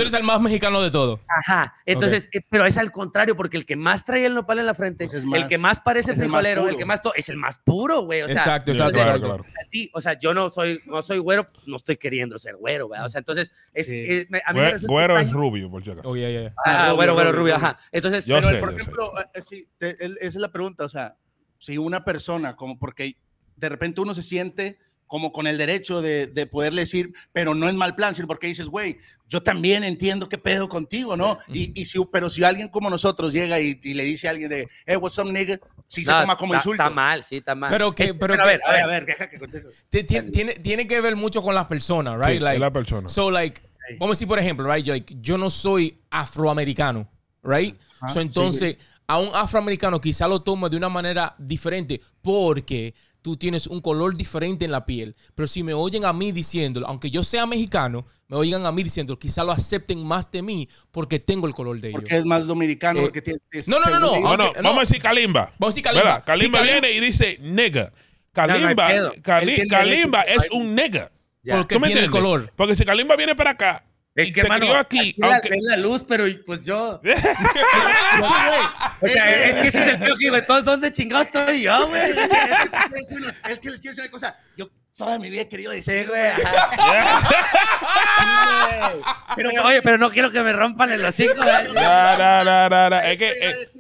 eres el más mexicano de todo. Ajá, entonces, eh, pero es al contrario, porque el que más trae el nopal en la frente, pues el que más parece frijolero, el, que más es el más puro, güey. O sea, exacto, exacto, claro, claro. Así, o sea, yo no soy, no soy güero, pues, no estoy queriendo ser güero, güey. O sea, entonces, es, eh, güero, es rubio, por cierto. Oye, Oh, yeah, Ah, güero, güero, rubio, ajá. Entonces, pero, eh, por ejemplo, sí, esa es la pregunta, o sea, si una persona, como porque de repente uno se siente como con el derecho de, de poderle decir, pero no es mal plan, sino porque dices, güey, yo también entiendo qué pedo contigo, ¿no? Y, y si, pero si alguien como nosotros llega y, le dice a alguien de, hey, what's up, nigga, si se toma como insulto. Está mal, sí, está mal. Pero pero a ver, a ver, deja que conteste. tiene, tiene que ver mucho con las personas, right? Sí, la persona. So, like, vamos a decir, por ejemplo, right? Yo, like, yo no soy afroamericano, right? entonces, a un afroamericano quizá lo toma de una manera diferente porque tú tienes un color diferente en la piel. Pero si me oyen a mí diciéndolo, aunque yo sea mexicano, me oigan a mí diciéndolo, quizá lo acepten más de mí porque tengo el color de ellos. Porque es más dominicano. Eh, porque tiene, no, no, este ah, no, no, Vamos a decir Kalimba. Vamos a decir Kalimba. Kalimba, viene y dice nega. Kalimba, Kalimba, es un nega. ¿Por Porque tiene el color. Porque si Kalimba viene para acá es que, mano, aquí, aunque... la, la luz, pero pues yo... o sea, es que ese es el tío que todos ¿dónde chingados estoy yo, güey? Es, que, es, que les quiero decir una cosa. Yo toda mi vida he querido decir, güey. pero, oye, pero no quiero que me rompan el hocico, güey. No, no, no, no, no. Es que... Es...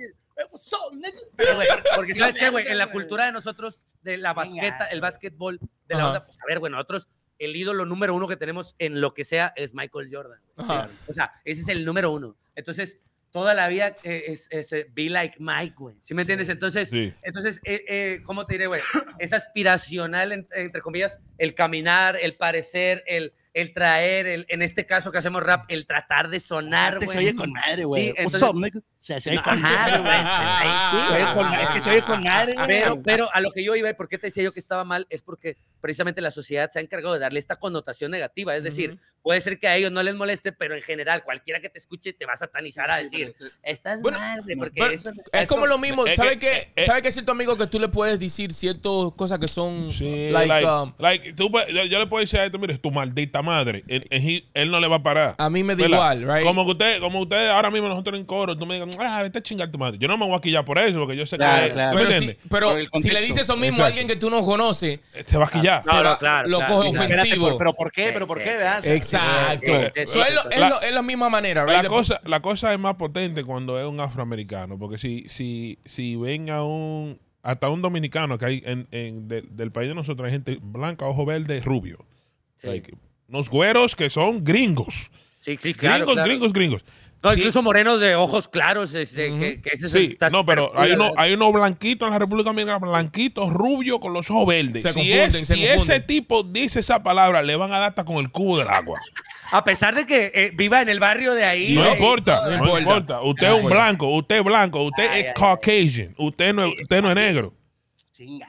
Pero, güey, porque, ¿sabes qué, güey? En la cultura de nosotros, de la basqueta, el básquetbol, de la onda, pues, a ver, bueno, otros el ídolo número uno que tenemos en lo que sea es Michael Jordan. O sea, ese es el número uno. Entonces, toda la vida eh, es, eh, be like Mike, güey. ¿Sí me entiendes? entonces, entonces eh, ¿cómo te diré, güey? Es aspiracional, entre comillas, el caminar, el parecer, el, el traer, el, en este caso que hacemos rap, el tratar de sonar, güey. Se oye con madre, güey. Sí, se oye con madre, güey. Es que se oye con madre, güey. Pero, a lo que yo iba, y por qué te decía yo que estaba mal, es porque precisamente la sociedad se ha encargado de darle esta connotación negativa. Es decir, puede ser que a ellos no les moleste, pero en general, cualquiera que te escuche te va a satanizar a decir, estás mal, porque Es como lo mismo, eh, eh, ¿sabe eh, que, ¿sabes ¿sabe que es cierto amigo que tú le puedes decir ciertas cosas que son, sí, like, like, um, tú, yo, le puedo decir a esto, mire, tu maldita madre. Él, no le va a parar. A mí me da igual, right? Como que usted, como ustedes ahora mismo nosotros en coro, tú me digas, ah, vete a chingar tu madre. Yo no me voy a quillar por eso, porque yo sé que. Pero, si, pero si, le dices eso mismo a alguien que tú no conoces, te eh, va a quillar. No, claro, lo coge ofensivo. pero ¿por qué? ¿Pero por qué? Exacto. Es la misma manera, ¿verdad? La cosa, la cosa es más potente cuando es un afroamericano, porque si, si, si ven a un hasta un dominicano que hay en, en del país de nosotros hay gente blanca, ojo verde, rubio. Sí. Los güeros que son gringos. Sí, claro. Gringos, gringos, gringos. No, incluso morenos de ojos claros, este, que, sí. no, pero hay uno, hay uno blanquito en la República Dominicana, blanquito, rubio, con los ojos verdes. si, ese tipo dice esa palabra, le van a dar hasta con el cubo del agua. A pesar de que eh, viva en el barrio de ahí. No ¿eh? importa, no, importa. Usted es un blanco, usted es blanco, usted es caucasian, usted no, usted no es negro.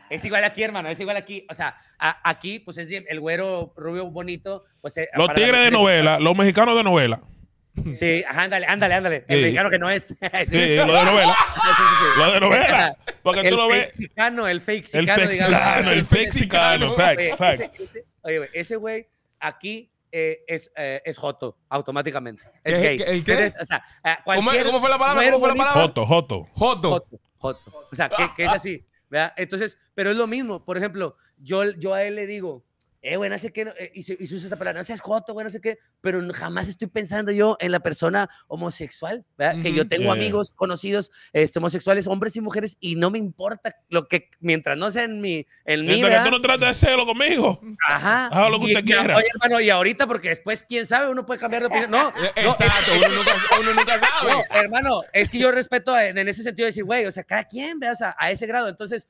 Es igual aquí, hermano, es igual aquí. O sea, aquí, pues es el güero rubio bonito. Pues, eh, los tigres de novela, los mexicanos de novela. Sí, ándale, ándale, ándale. El mexicano que no es. sí, lo de novela. lo de novela. Porque el tú lo ves. Mexicano, el fake -sicano, El fake el fake Facts, facts. ese güey aquí eh, es, eh, es Joto, automáticamente. ¿El qué? o sea, ¿Cómo, fue la palabra? ¿Cómo fue la palabra? Joto, Joto. Joto. O sea, que, que es así. Entonces, pero es lo mismo. Por ejemplo, yo, yo a él le digo, eh, bueno no sé qué, eh", y, se, usa esta palabra, no seas joto, bueno no sé qué, pero jamás estoy pensando yo en la persona homosexual, ¿verdad? Que yo tengo amigos, conocidos, este, homosexuales, hombres y mujeres, y no me importa lo que, mientras no sea en mi, el mí, Mientras que tú no trates de hacerlo conmigo. Ajá. Haz lo que y, usted quiera. Oye, hermano, y ahorita, porque después, quién sabe, uno puede cambiar de opinión. No. Eh, exacto, uno, nunca, uno, sabe. No, hermano, es que yo respeto en, en ese sentido de decir, güey, o sea, cada quien, ¿verdad? O sea, a ese grado, entonces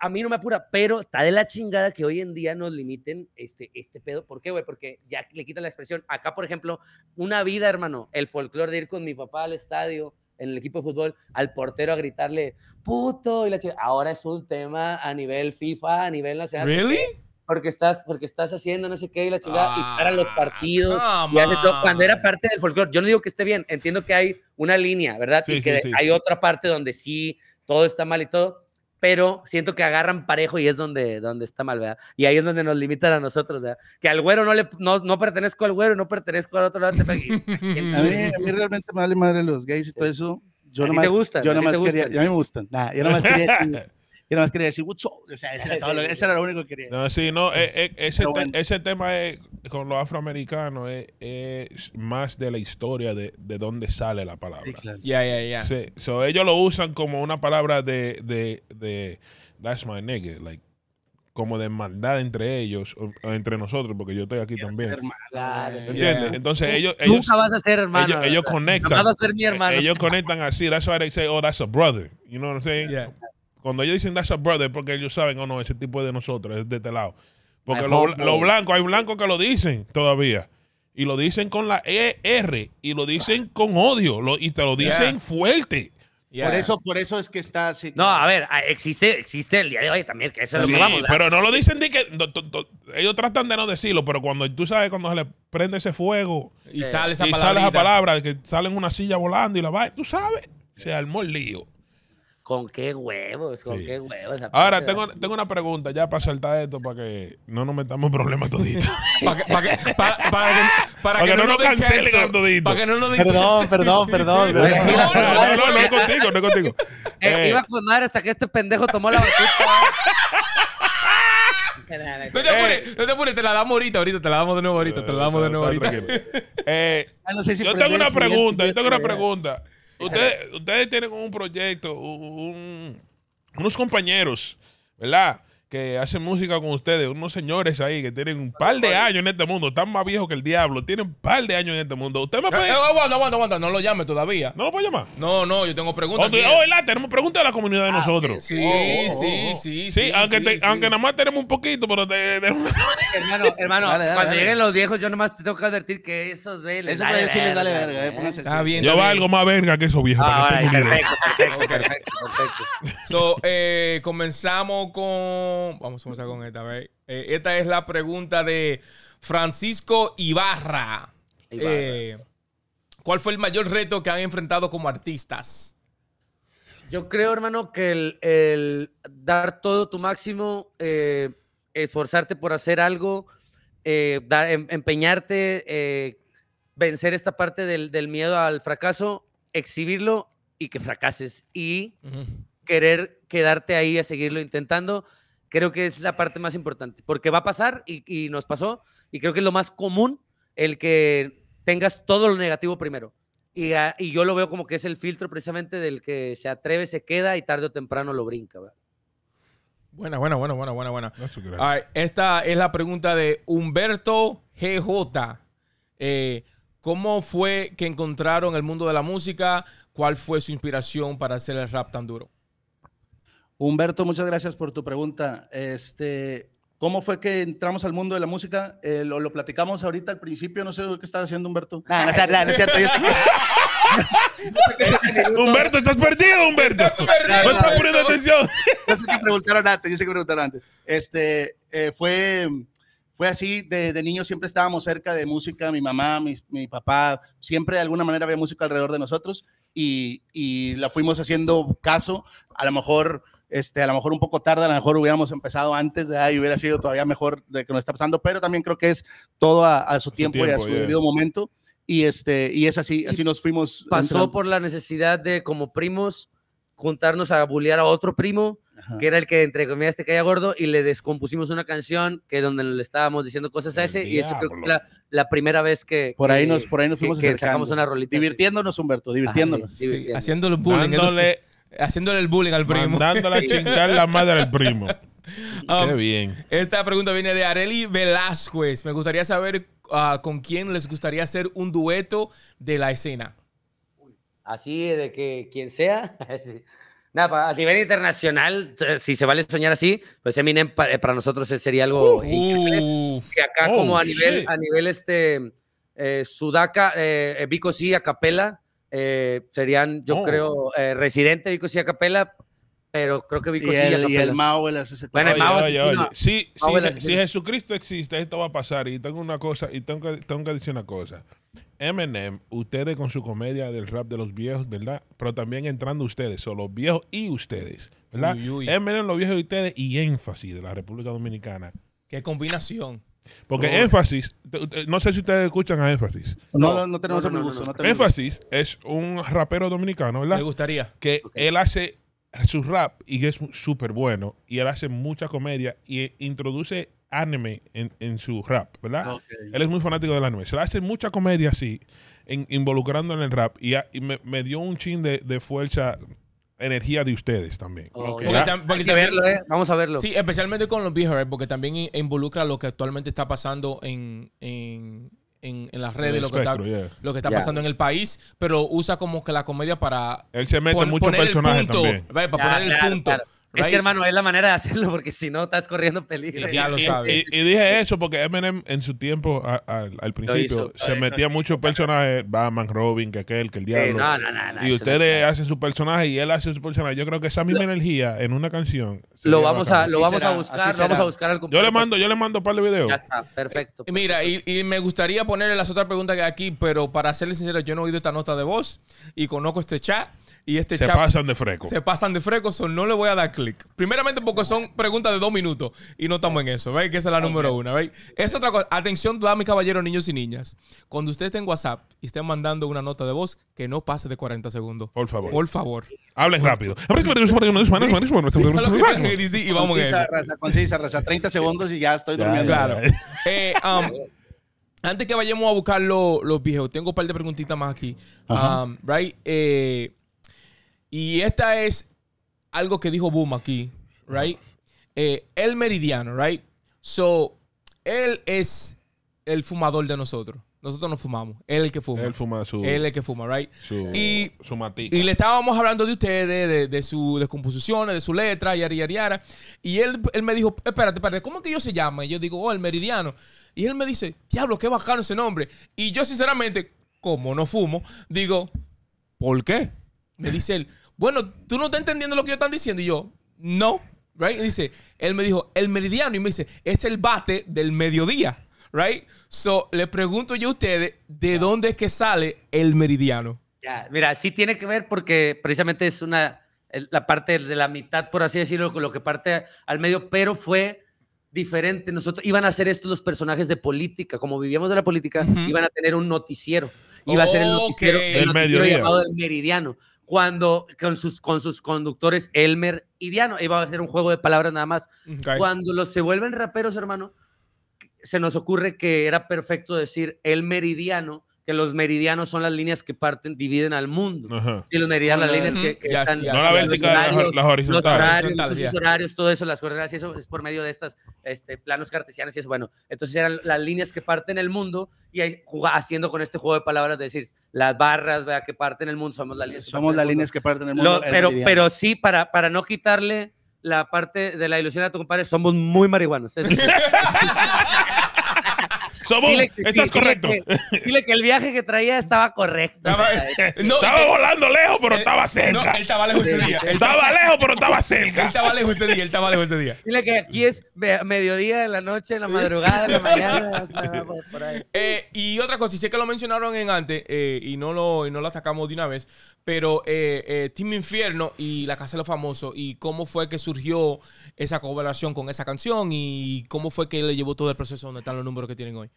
a mí no me apura, pero está de la chingada que hoy en día nos limiten este, este pedo. ¿Por qué, güey? Porque ya le quita la expresión. Acá, por ejemplo, una vida, hermano, el folclore de ir con mi papá al estadio, en el equipo de fútbol, al portero a gritarle, puto, y la chingada. Ahora es un tema a nivel FIFA, a nivel nacional. ¿Really? porque estás, porque estás haciendo no sé qué y la chingada, y ah, para los partidos, todo, cuando era parte del folclore. Yo no digo que esté bien, entiendo que hay una línea, ¿verdad? y que hay otra parte donde sí todo está mal y todo, pero siento que agarran parejo y es donde, está mal, ¿verdad? Y ahí es donde nos limitan a nosotros, ¿verdad? Que al güero no le, no, pertenezco al güero, no pertenezco al otro lado. a, mí, a mí realmente me vale madre los gays y todo eso. Yo no más. Yo nomás quería, me gustan. yo nomás quería y nada más quería decir What's up? O sea, eso era, lo, eso era lo único que quería. No, sí, no, eh, eh, ese, ese, tema es, con los afroamericanos es, eh, es, más de la historia de, de dónde sale la palabra. Ya, ya, ya. Sí, so, ellos lo usan como una palabra de, de, de that's my nigga, like como de maldad entre ellos o, entre nosotros, porque yo estoy aquí también. Claro, ¿Entiendes? Entonces ellos, ellos nunca vas a ser hermano. Ellos, ellos conectan. Vas a ser mi hermano. Ellos conectan así. That's why they say, "Oh, that's a brother." You know what I'm saying? Cuando ellos dicen That's a brother, porque ellos saben, o oh, no, ese tipo es de nosotros, es de este lado. Porque los lo blancos, hay blancos que lo dicen todavía. Y lo dicen con la ER. Y lo dicen con odio. y te lo dicen fuerte. Por eso, por eso es que está así. No, a ver, ah, existe, existe el día de hoy también, que eso es lo que Pero no lo dicen de que. ellos tratan de no decirlo, pero cuando tú sabes, cuando se le prende ese fuego. Y sale esa palabra. sale esa que salen una silla volando y la va. Tú sabes, se armó el lío. Con qué huevos, con qué huevos. Ahora, tengo, tengo, una pregunta ya para saltar esto, para que no nos metamos en problemas toditos. para que, no, nos cancelen toditos. Para que no nos Perdón, perdón, perdón. no, no, no, es contigo, no es contigo. Iba a fumar hasta que este pendejo tomó la vacuna. no te apures, te la damos ahorita, ahorita, te la damos de nuevo ahorita, te la damos de nuevo ahorita. eh, yo tengo una pregunta, yo tengo una pregunta. Ustedes, ustedes tienen un proyecto, unos compañeros, ¿verdad? que hacen música con ustedes, unos señores ahí que tienen un par de años en este mundo, están más viejos que el diablo, tienen un par de años en este mundo. Usted me puede. No, aguanta, aguanta, aguanta, no lo llame todavía. No lo puede llamar. No, no, yo tengo preguntas. oh, tenemos preguntas de la comunidad de nosotros. Sí, sí, sí, sí, sí. aunque, nada más tenemos un poquito, pero te, Hermano, hermano, cuando lleguen los viejos, yo nada más te tengo que advertir que eso es de él. Eso puede decirle dale verga, eh, pónganse. Está bien. Yo valgo más verga que eso viejos. que perfecto, perfecto, So, eh, comenzamos con vamos, a comenzar con esta. vez eh, esta es la pregunta de Francisco Ibarra. Eh, ¿Cuál fue el mayor reto que han enfrentado como artistas? Yo creo, hermano, que el, dar todo tu máximo, eh, esforzarte por hacer algo, em, empeñarte, vencer esta parte del, miedo al fracaso, exhibirlo y que fracases. Y querer quedarte ahí a seguirlo intentando creo que es la parte más importante, porque va a pasar y, nos pasó, y creo que es lo más común el que tengas todo lo negativo primero. Ah, y, yo lo veo como que es el filtro precisamente del que se atreve, se queda y tarde o temprano lo brinca. Buena, buena, buena, buena, buena, esta es la pregunta de Humberto GJ. Eh, ¿Cómo fue que encontraron el mundo de la música? ¿Cuál fue su inspiración para hacer el rap tan duro? Humberto, muchas gracias por tu pregunta. Este, ¿Cómo fue que entramos al mundo de la música? Eh, lo, platicamos ahorita al principio, no sé qué estás haciendo Humberto. No, no, es cierto. Humberto, estás perdido, Humberto. Estás perdido, no está poniendo atención. No sé qué preguntaron antes, yo sé que preguntaron antes. Este, eh, fue, fue así, de, de, niño siempre estábamos cerca de música, mi mamá, mi, mi, papá, siempre de alguna manera había música alrededor de nosotros y, y la fuimos haciendo caso. A lo mejor este, a lo mejor un poco tarde, a lo mejor hubiéramos empezado antes de ahí, hubiera sido todavía mejor de que nos está pasando, pero también creo que es todo a, su, tiempo, y a su debido momento. Y, este, y es así, así nos fuimos. Pasó por la necesidad de, como primos, juntarnos a bullear a otro primo, que era el que, entre comillas, te caía gordo, y le descompusimos una canción que donde le estábamos diciendo cosas a ese, y eso creo que la, la primera vez que... Por ahí nos, por ahí nos fuimos que, sacamos una rolita. Divirtiéndonos, Humberto, divirtiéndonos. Haciéndolo público Haciéndole el bullying al primo. Mandándole a chingar la madre al primo. Um, Qué bien. Esta pregunta viene de Areli Velázquez. Me gustaría saber ah, con quién les gustaría hacer un dueto de la escena. Así, de que quien sea. Nada, a nivel internacional, si se vale soñar así, pues Eminem para, eh, para nosotros sería algo uh, increíble. Que acá, como a oh, nivel, a nivel este, eh, Sudaca, eh, Vico sí, a capela, eh, serían, yo oh. creo, residentes eh, Residente, Vico y Capela, pero creo que Vico y, el, y, el Mao Bueno, el Mao si, Jesucristo existe, esto va a pasar. Y tengo una cosa, y tengo, tengo que decir una cosa. Eminem, ustedes con su comedia del rap de los viejos, ¿verdad? Pero también entrando ustedes, son los viejos y ustedes, ¿verdad? los viejos y ustedes, y énfasis de la República Dominicana. Qué combinación. Porque énfasis, no sé si ustedes escuchan a énfasis. No, no, tenemos el gusto. énfasis es un rapero dominicano, ¿verdad? Me gustaría. Que él hace su rap y que es súper bueno. Y él hace mucha comedia y introduce anime en, su rap, ¿verdad? Él es muy fanático del anime. Se hace mucha comedia así, en, involucrando en el rap. Y, me, dio un chin de, de fuerza energía de ustedes también. Ah, eh. Vamos a verlo. Sí, especialmente con los viejos eh, porque también involucra lo que actualmente está pasando en, en, en, las redes, lo, que está, lo, que está, pasando en el país, pero usa como que la comedia para... Él se mete Para poner el punto. Es que, hermano, es la manera de hacerlo porque si no estás corriendo peligro. ya lo sabes. Y, dije eso porque Eminem en su tiempo, al principio, se metía muchos personajes, Batman, Robin, que aquel, que el diablo. y ustedes hacen su personaje y él hace su personaje. Yo creo que esa misma energía en una canción. Lo vamos a, lo vamos a buscar, buscar al Yo le mando, yo le mando un par de videos. Ya está, perfecto. mira, y, me gustaría ponerle las otras preguntas que aquí, pero para serle sincero, yo no he oído esta nota de voz y conozco este chat. Y este se pasan de freco Se pasan de freco so no le voy a dar clic. Primeramente porque son preguntas de dos minutos y no estamos en eso, ¿veis? Que esa es la número una, ¿veis? Es otra cosa. Atención, damas y caballeros, niños y niñas. Cuando ustedes esté en WhatsApp y estén mandando una nota de voz, que no pase de 40 segundos. Por favor. Por favor. Hablen rápido. y vamos raza, 30 segundos y ya estoy durmiendo. Claro. Eh, um, antes que vayamos a buscar los viejos, tengo un par de preguntitas más aquí. Um, right? Eh, y esta es algo que dijo Boom aquí, right? Eh, el meridiano, right? So, él es el fumador de nosotros. Nosotros no fumamos. Él es el que fuma. Él fuma su. Él es el que fuma, right? y, le estábamos hablando de ustedes, de, de sus descomposiciones, de su letra, y yari, yara. Y él, él me dijo, espérate, espérate, ¿cómo que yo se llama? Y yo digo, oh, el meridiano. Y él me dice, diablo, qué bacano ese nombre. Y yo, sinceramente, como no fumo, digo, ¿por qué? Me dice él, bueno, tú no estás entendiendo lo que yo están diciendo. Y yo, no. Right? dice, él me dijo, el meridiano. Y me dice, es el bate del mediodía. Right? So, le pregunto yo a ustedes, ¿de dónde es que sale el meridiano? Ya, mira, sí tiene que ver porque precisamente es una, la parte de la mitad, por así decirlo, con lo que parte al medio, pero fue diferente. Nosotros iban a ser estos los personajes de política, como vivíamos de la política, iban a tener un noticiero. Iba a ser el noticiero, El Meridiano cuando con sus, con sus conductores Elmer y Diano, iba a ser un juego de palabras nada más, cuando los se vuelven raperos, hermano, se nos ocurre que era perfecto decir Elmer y Diano que los meridianos son las líneas que parten, dividen al mundo. Y los meridianos, las líneas que, están... no horizontales. Los horarios, todo eso, las coordenadas, y eso es por medio de estas este, planos cartesianos y eso, bueno. Entonces eran las líneas que parten el mundo y haciendo con este juego de palabras, de decir, las barras, vea que parten el mundo, somos las líneas. Somos las líneas que parten el mundo. pero, pero sí, para, para no quitarle la parte de la ilusión a tu compadre, somos muy marihuanos. estás correcto. Dile que, el viaje que traía estaba correcto. Estaba, volando lejos, pero estaba cerca. No, él estaba lejos ese día. estaba lejos, pero estaba cerca. Él estaba lejos ese día, él estaba lejos ese día. Dile que aquí es mediodía, de la noche, en la madrugada, la mañana. por ahí. Eh, y otra cosa, y sé que lo mencionaron en antes eh, y, no lo, y no sacamos de una vez, pero eh, eh, Team Infierno y La Casa de los Famosos y cómo fue que surgió esa colaboración con esa canción y cómo fue que le llevó todo el proceso donde están los números que tienen hoy.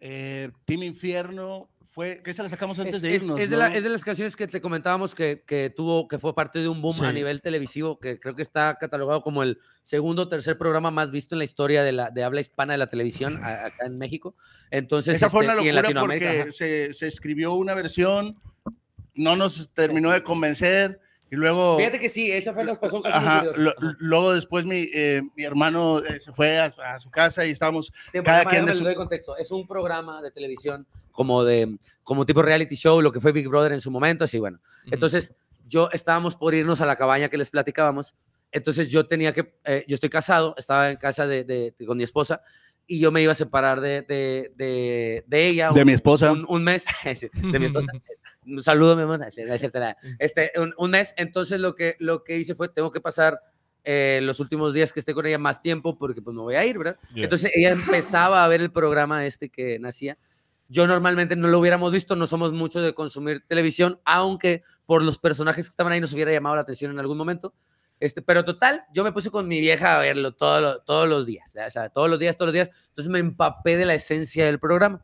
Eh, Team Infierno, fue, que esa la sacamos antes de irnos. Es, de las canciones que te comentábamos que, que tuvo, que fue parte de un boom a nivel televisivo, que creo que está catalogado como el segundo o tercer programa más visto en la historia de, la, de habla hispana de la televisión acá en México. Entonces, esa fue una este, locura porque se, se escribió una versión, no nos terminó de convencer y luego. Fíjate que sí, esa fue la pasó. luego después mi, eh, mi hermano eh, se fue a, su casa y estábamos. cada quien de su... contexto. Es un programa de televisión como de como tipo reality show, lo que fue Big Brother en su momento, así bueno. Entonces yo estábamos por irnos a la cabaña que les platicábamos. Entonces yo tenía que, eh, yo estoy casado, estaba en casa de, con mi esposa y yo me iba a separar de, de, ella. De mi esposa. Un, un mes, de mi esposa un saludo, mi hermana. este, un, mes. Entonces lo que, lo que hice fue, tengo que pasar eh, los últimos días que esté con ella más tiempo porque pues me voy a ir, ¿verdad? Entonces ella empezaba a ver el programa este que nacía. Yo normalmente no lo hubiéramos visto, no somos muchos de consumir televisión, aunque por los personajes que estaban ahí nos hubiera llamado la atención en algún momento. Este, pero total, yo me puse con mi vieja a verlo todo, todos los días, o sea, todos los días, todos los días. Entonces me empapé de la esencia del programa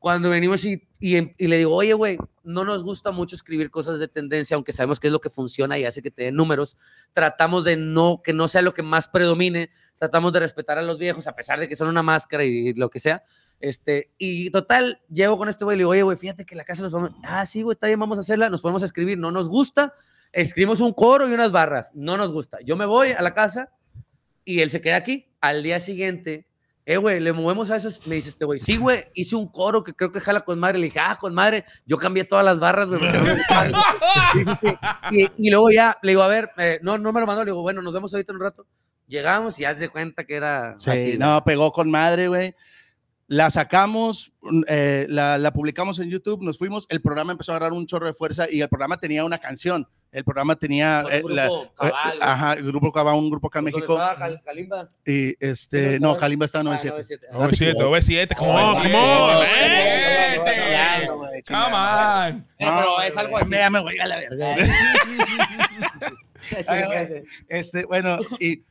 cuando venimos em, y, le digo, oye, güey, no nos gusta mucho escribir cosas de tendencia, aunque sabemos que es lo que funciona y hace que te den números, tratamos de no, que no sea lo que más predomine, tratamos de respetar a los viejos, a pesar de que son una máscara y, lo que sea. Este, y total, llego con este güey y le digo, oye, güey, fíjate que la casa nos vamos, ah, sí, güey, está bien, vamos a hacerla, nos podemos escribir, no nos gusta, escribimos un coro y unas barras, no nos gusta. Yo me voy a la casa y él se queda aquí. Al día siguiente eh, güey, le movemos a eso. Me dice este güey, sí, güey, hice un coro que creo que jala con madre. Le dije, ah, con madre. Yo cambié todas las barras, güey. y, y, luego ya le digo, a ver, eh, no, no me lo mandó. Le digo, bueno, nos vemos ahorita en un rato. Llegamos y haz de cuenta que era. Sí, no, pegó con madre, güey. La sacamos, eh, la publicamos en YouTube, nos fuimos. El programa empezó a agarrar un chorro de fuerza y el programa tenía una canción el programa tenía. El grupo, Cabal, ajá, el grupo Cabal, un grupo acá en México. Calimba? Y este, no, Calimba estaba en 97. 97, 97, como, como, come on. Come on. Pero es algo así. Me güey, a la verga. Este, bueno, y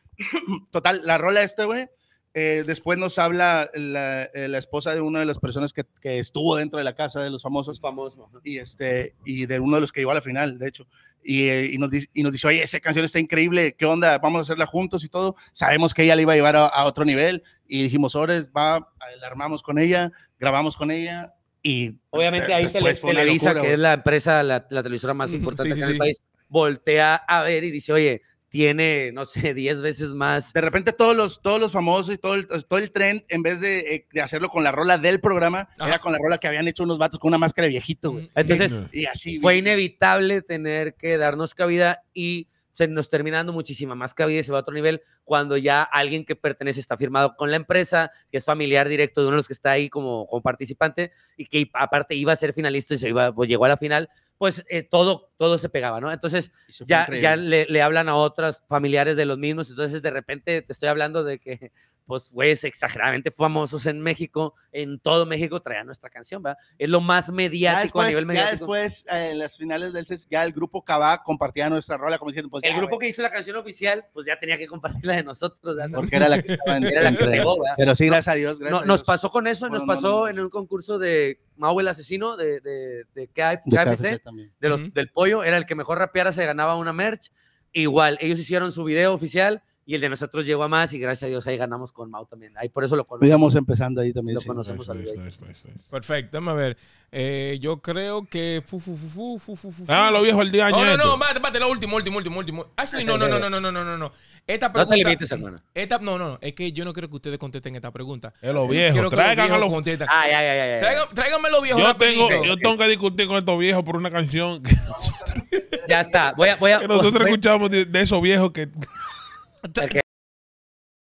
total, la rola este, güey. Eh, después nos habla la, la, esposa de una de las personas que, que, estuvo dentro de la casa de los famosos. Famoso. Y, este, y de uno de los que iba a la final, de hecho. Eh, y, nos, y nos dice, oye, esa canción está increíble, ¿qué onda? Vamos a hacerla juntos y todo. Sabemos que ella la iba a llevar a, otro nivel y dijimos, Ores, va, la armamos con ella, grabamos con ella y... Obviamente ahí se le Televisa, que es la empresa, la, televisora más importante del en el país, voltea a ver y dice, oye, tiene, no sé, 10 veces más. De repente todos los, todos los famosos y todo el, todo el tren en vez de, eh, de hacerlo con la rola del programa, era con la rola que habían hecho unos vatos con una máscara de viejito, güey. Entonces, y así, fue inevitable tener que darnos cabida y se nos terminando muchísima más cabida y se va a otro nivel cuando ya alguien que pertenece está firmado con la empresa, que es familiar directo de uno de los que está ahí como, como participante y que aparte iba a ser finalista y se iba, pues llegó a la final pues eh, todo, todo se pegaba, ¿no? Entonces ya, ya le, le, hablan a otras familiares de los mismos, entonces de repente te estoy hablando de que pues, güeyes exageradamente famosos en México, en todo México traían nuestra canción, ¿verdad? Es lo más mediático a nivel mediático. Ya después, eh, en las finales del CES, ya el grupo Cabá compartía nuestra rola, como diciendo, pues, El grupo que hizo la canción oficial, pues ya tenía que compartirla de nosotros, ¿verdad? Porque era la que estaba en era la Pero sí, gracias a Dios, gracias Nos pasó con eso, nos pasó en un concurso de Mau el Asesino, de, de, de KFC, de los, del pollo, era el que mejor rapeara, se ganaba una merch. Igual, ellos hicieron su video oficial, y el de nosotros llegó a más y gracias a Dios ahí ganamos con Mau también. Ahí por eso lo pues conocemos. empezando ahí también. Lo Perfecto, déjame ver. Eh, yo creo que... Fu, fu, fu, ah, lo viejo el día No, no, no, mate, mate, lo último, último, último, último. Actually, no, no, no, no, no, no, no, no. Esta pregunta... Esta, no, no, es que yo no quiero que ustedes contesten esta pregunta. Es lo viejo, traigan los tráiganme los viejos. Yo tengo, yo tengo que discutir con estos viejos por una canción Ya está, voy a... Voy a que nosotros escuchamos de esos viejos que... Okay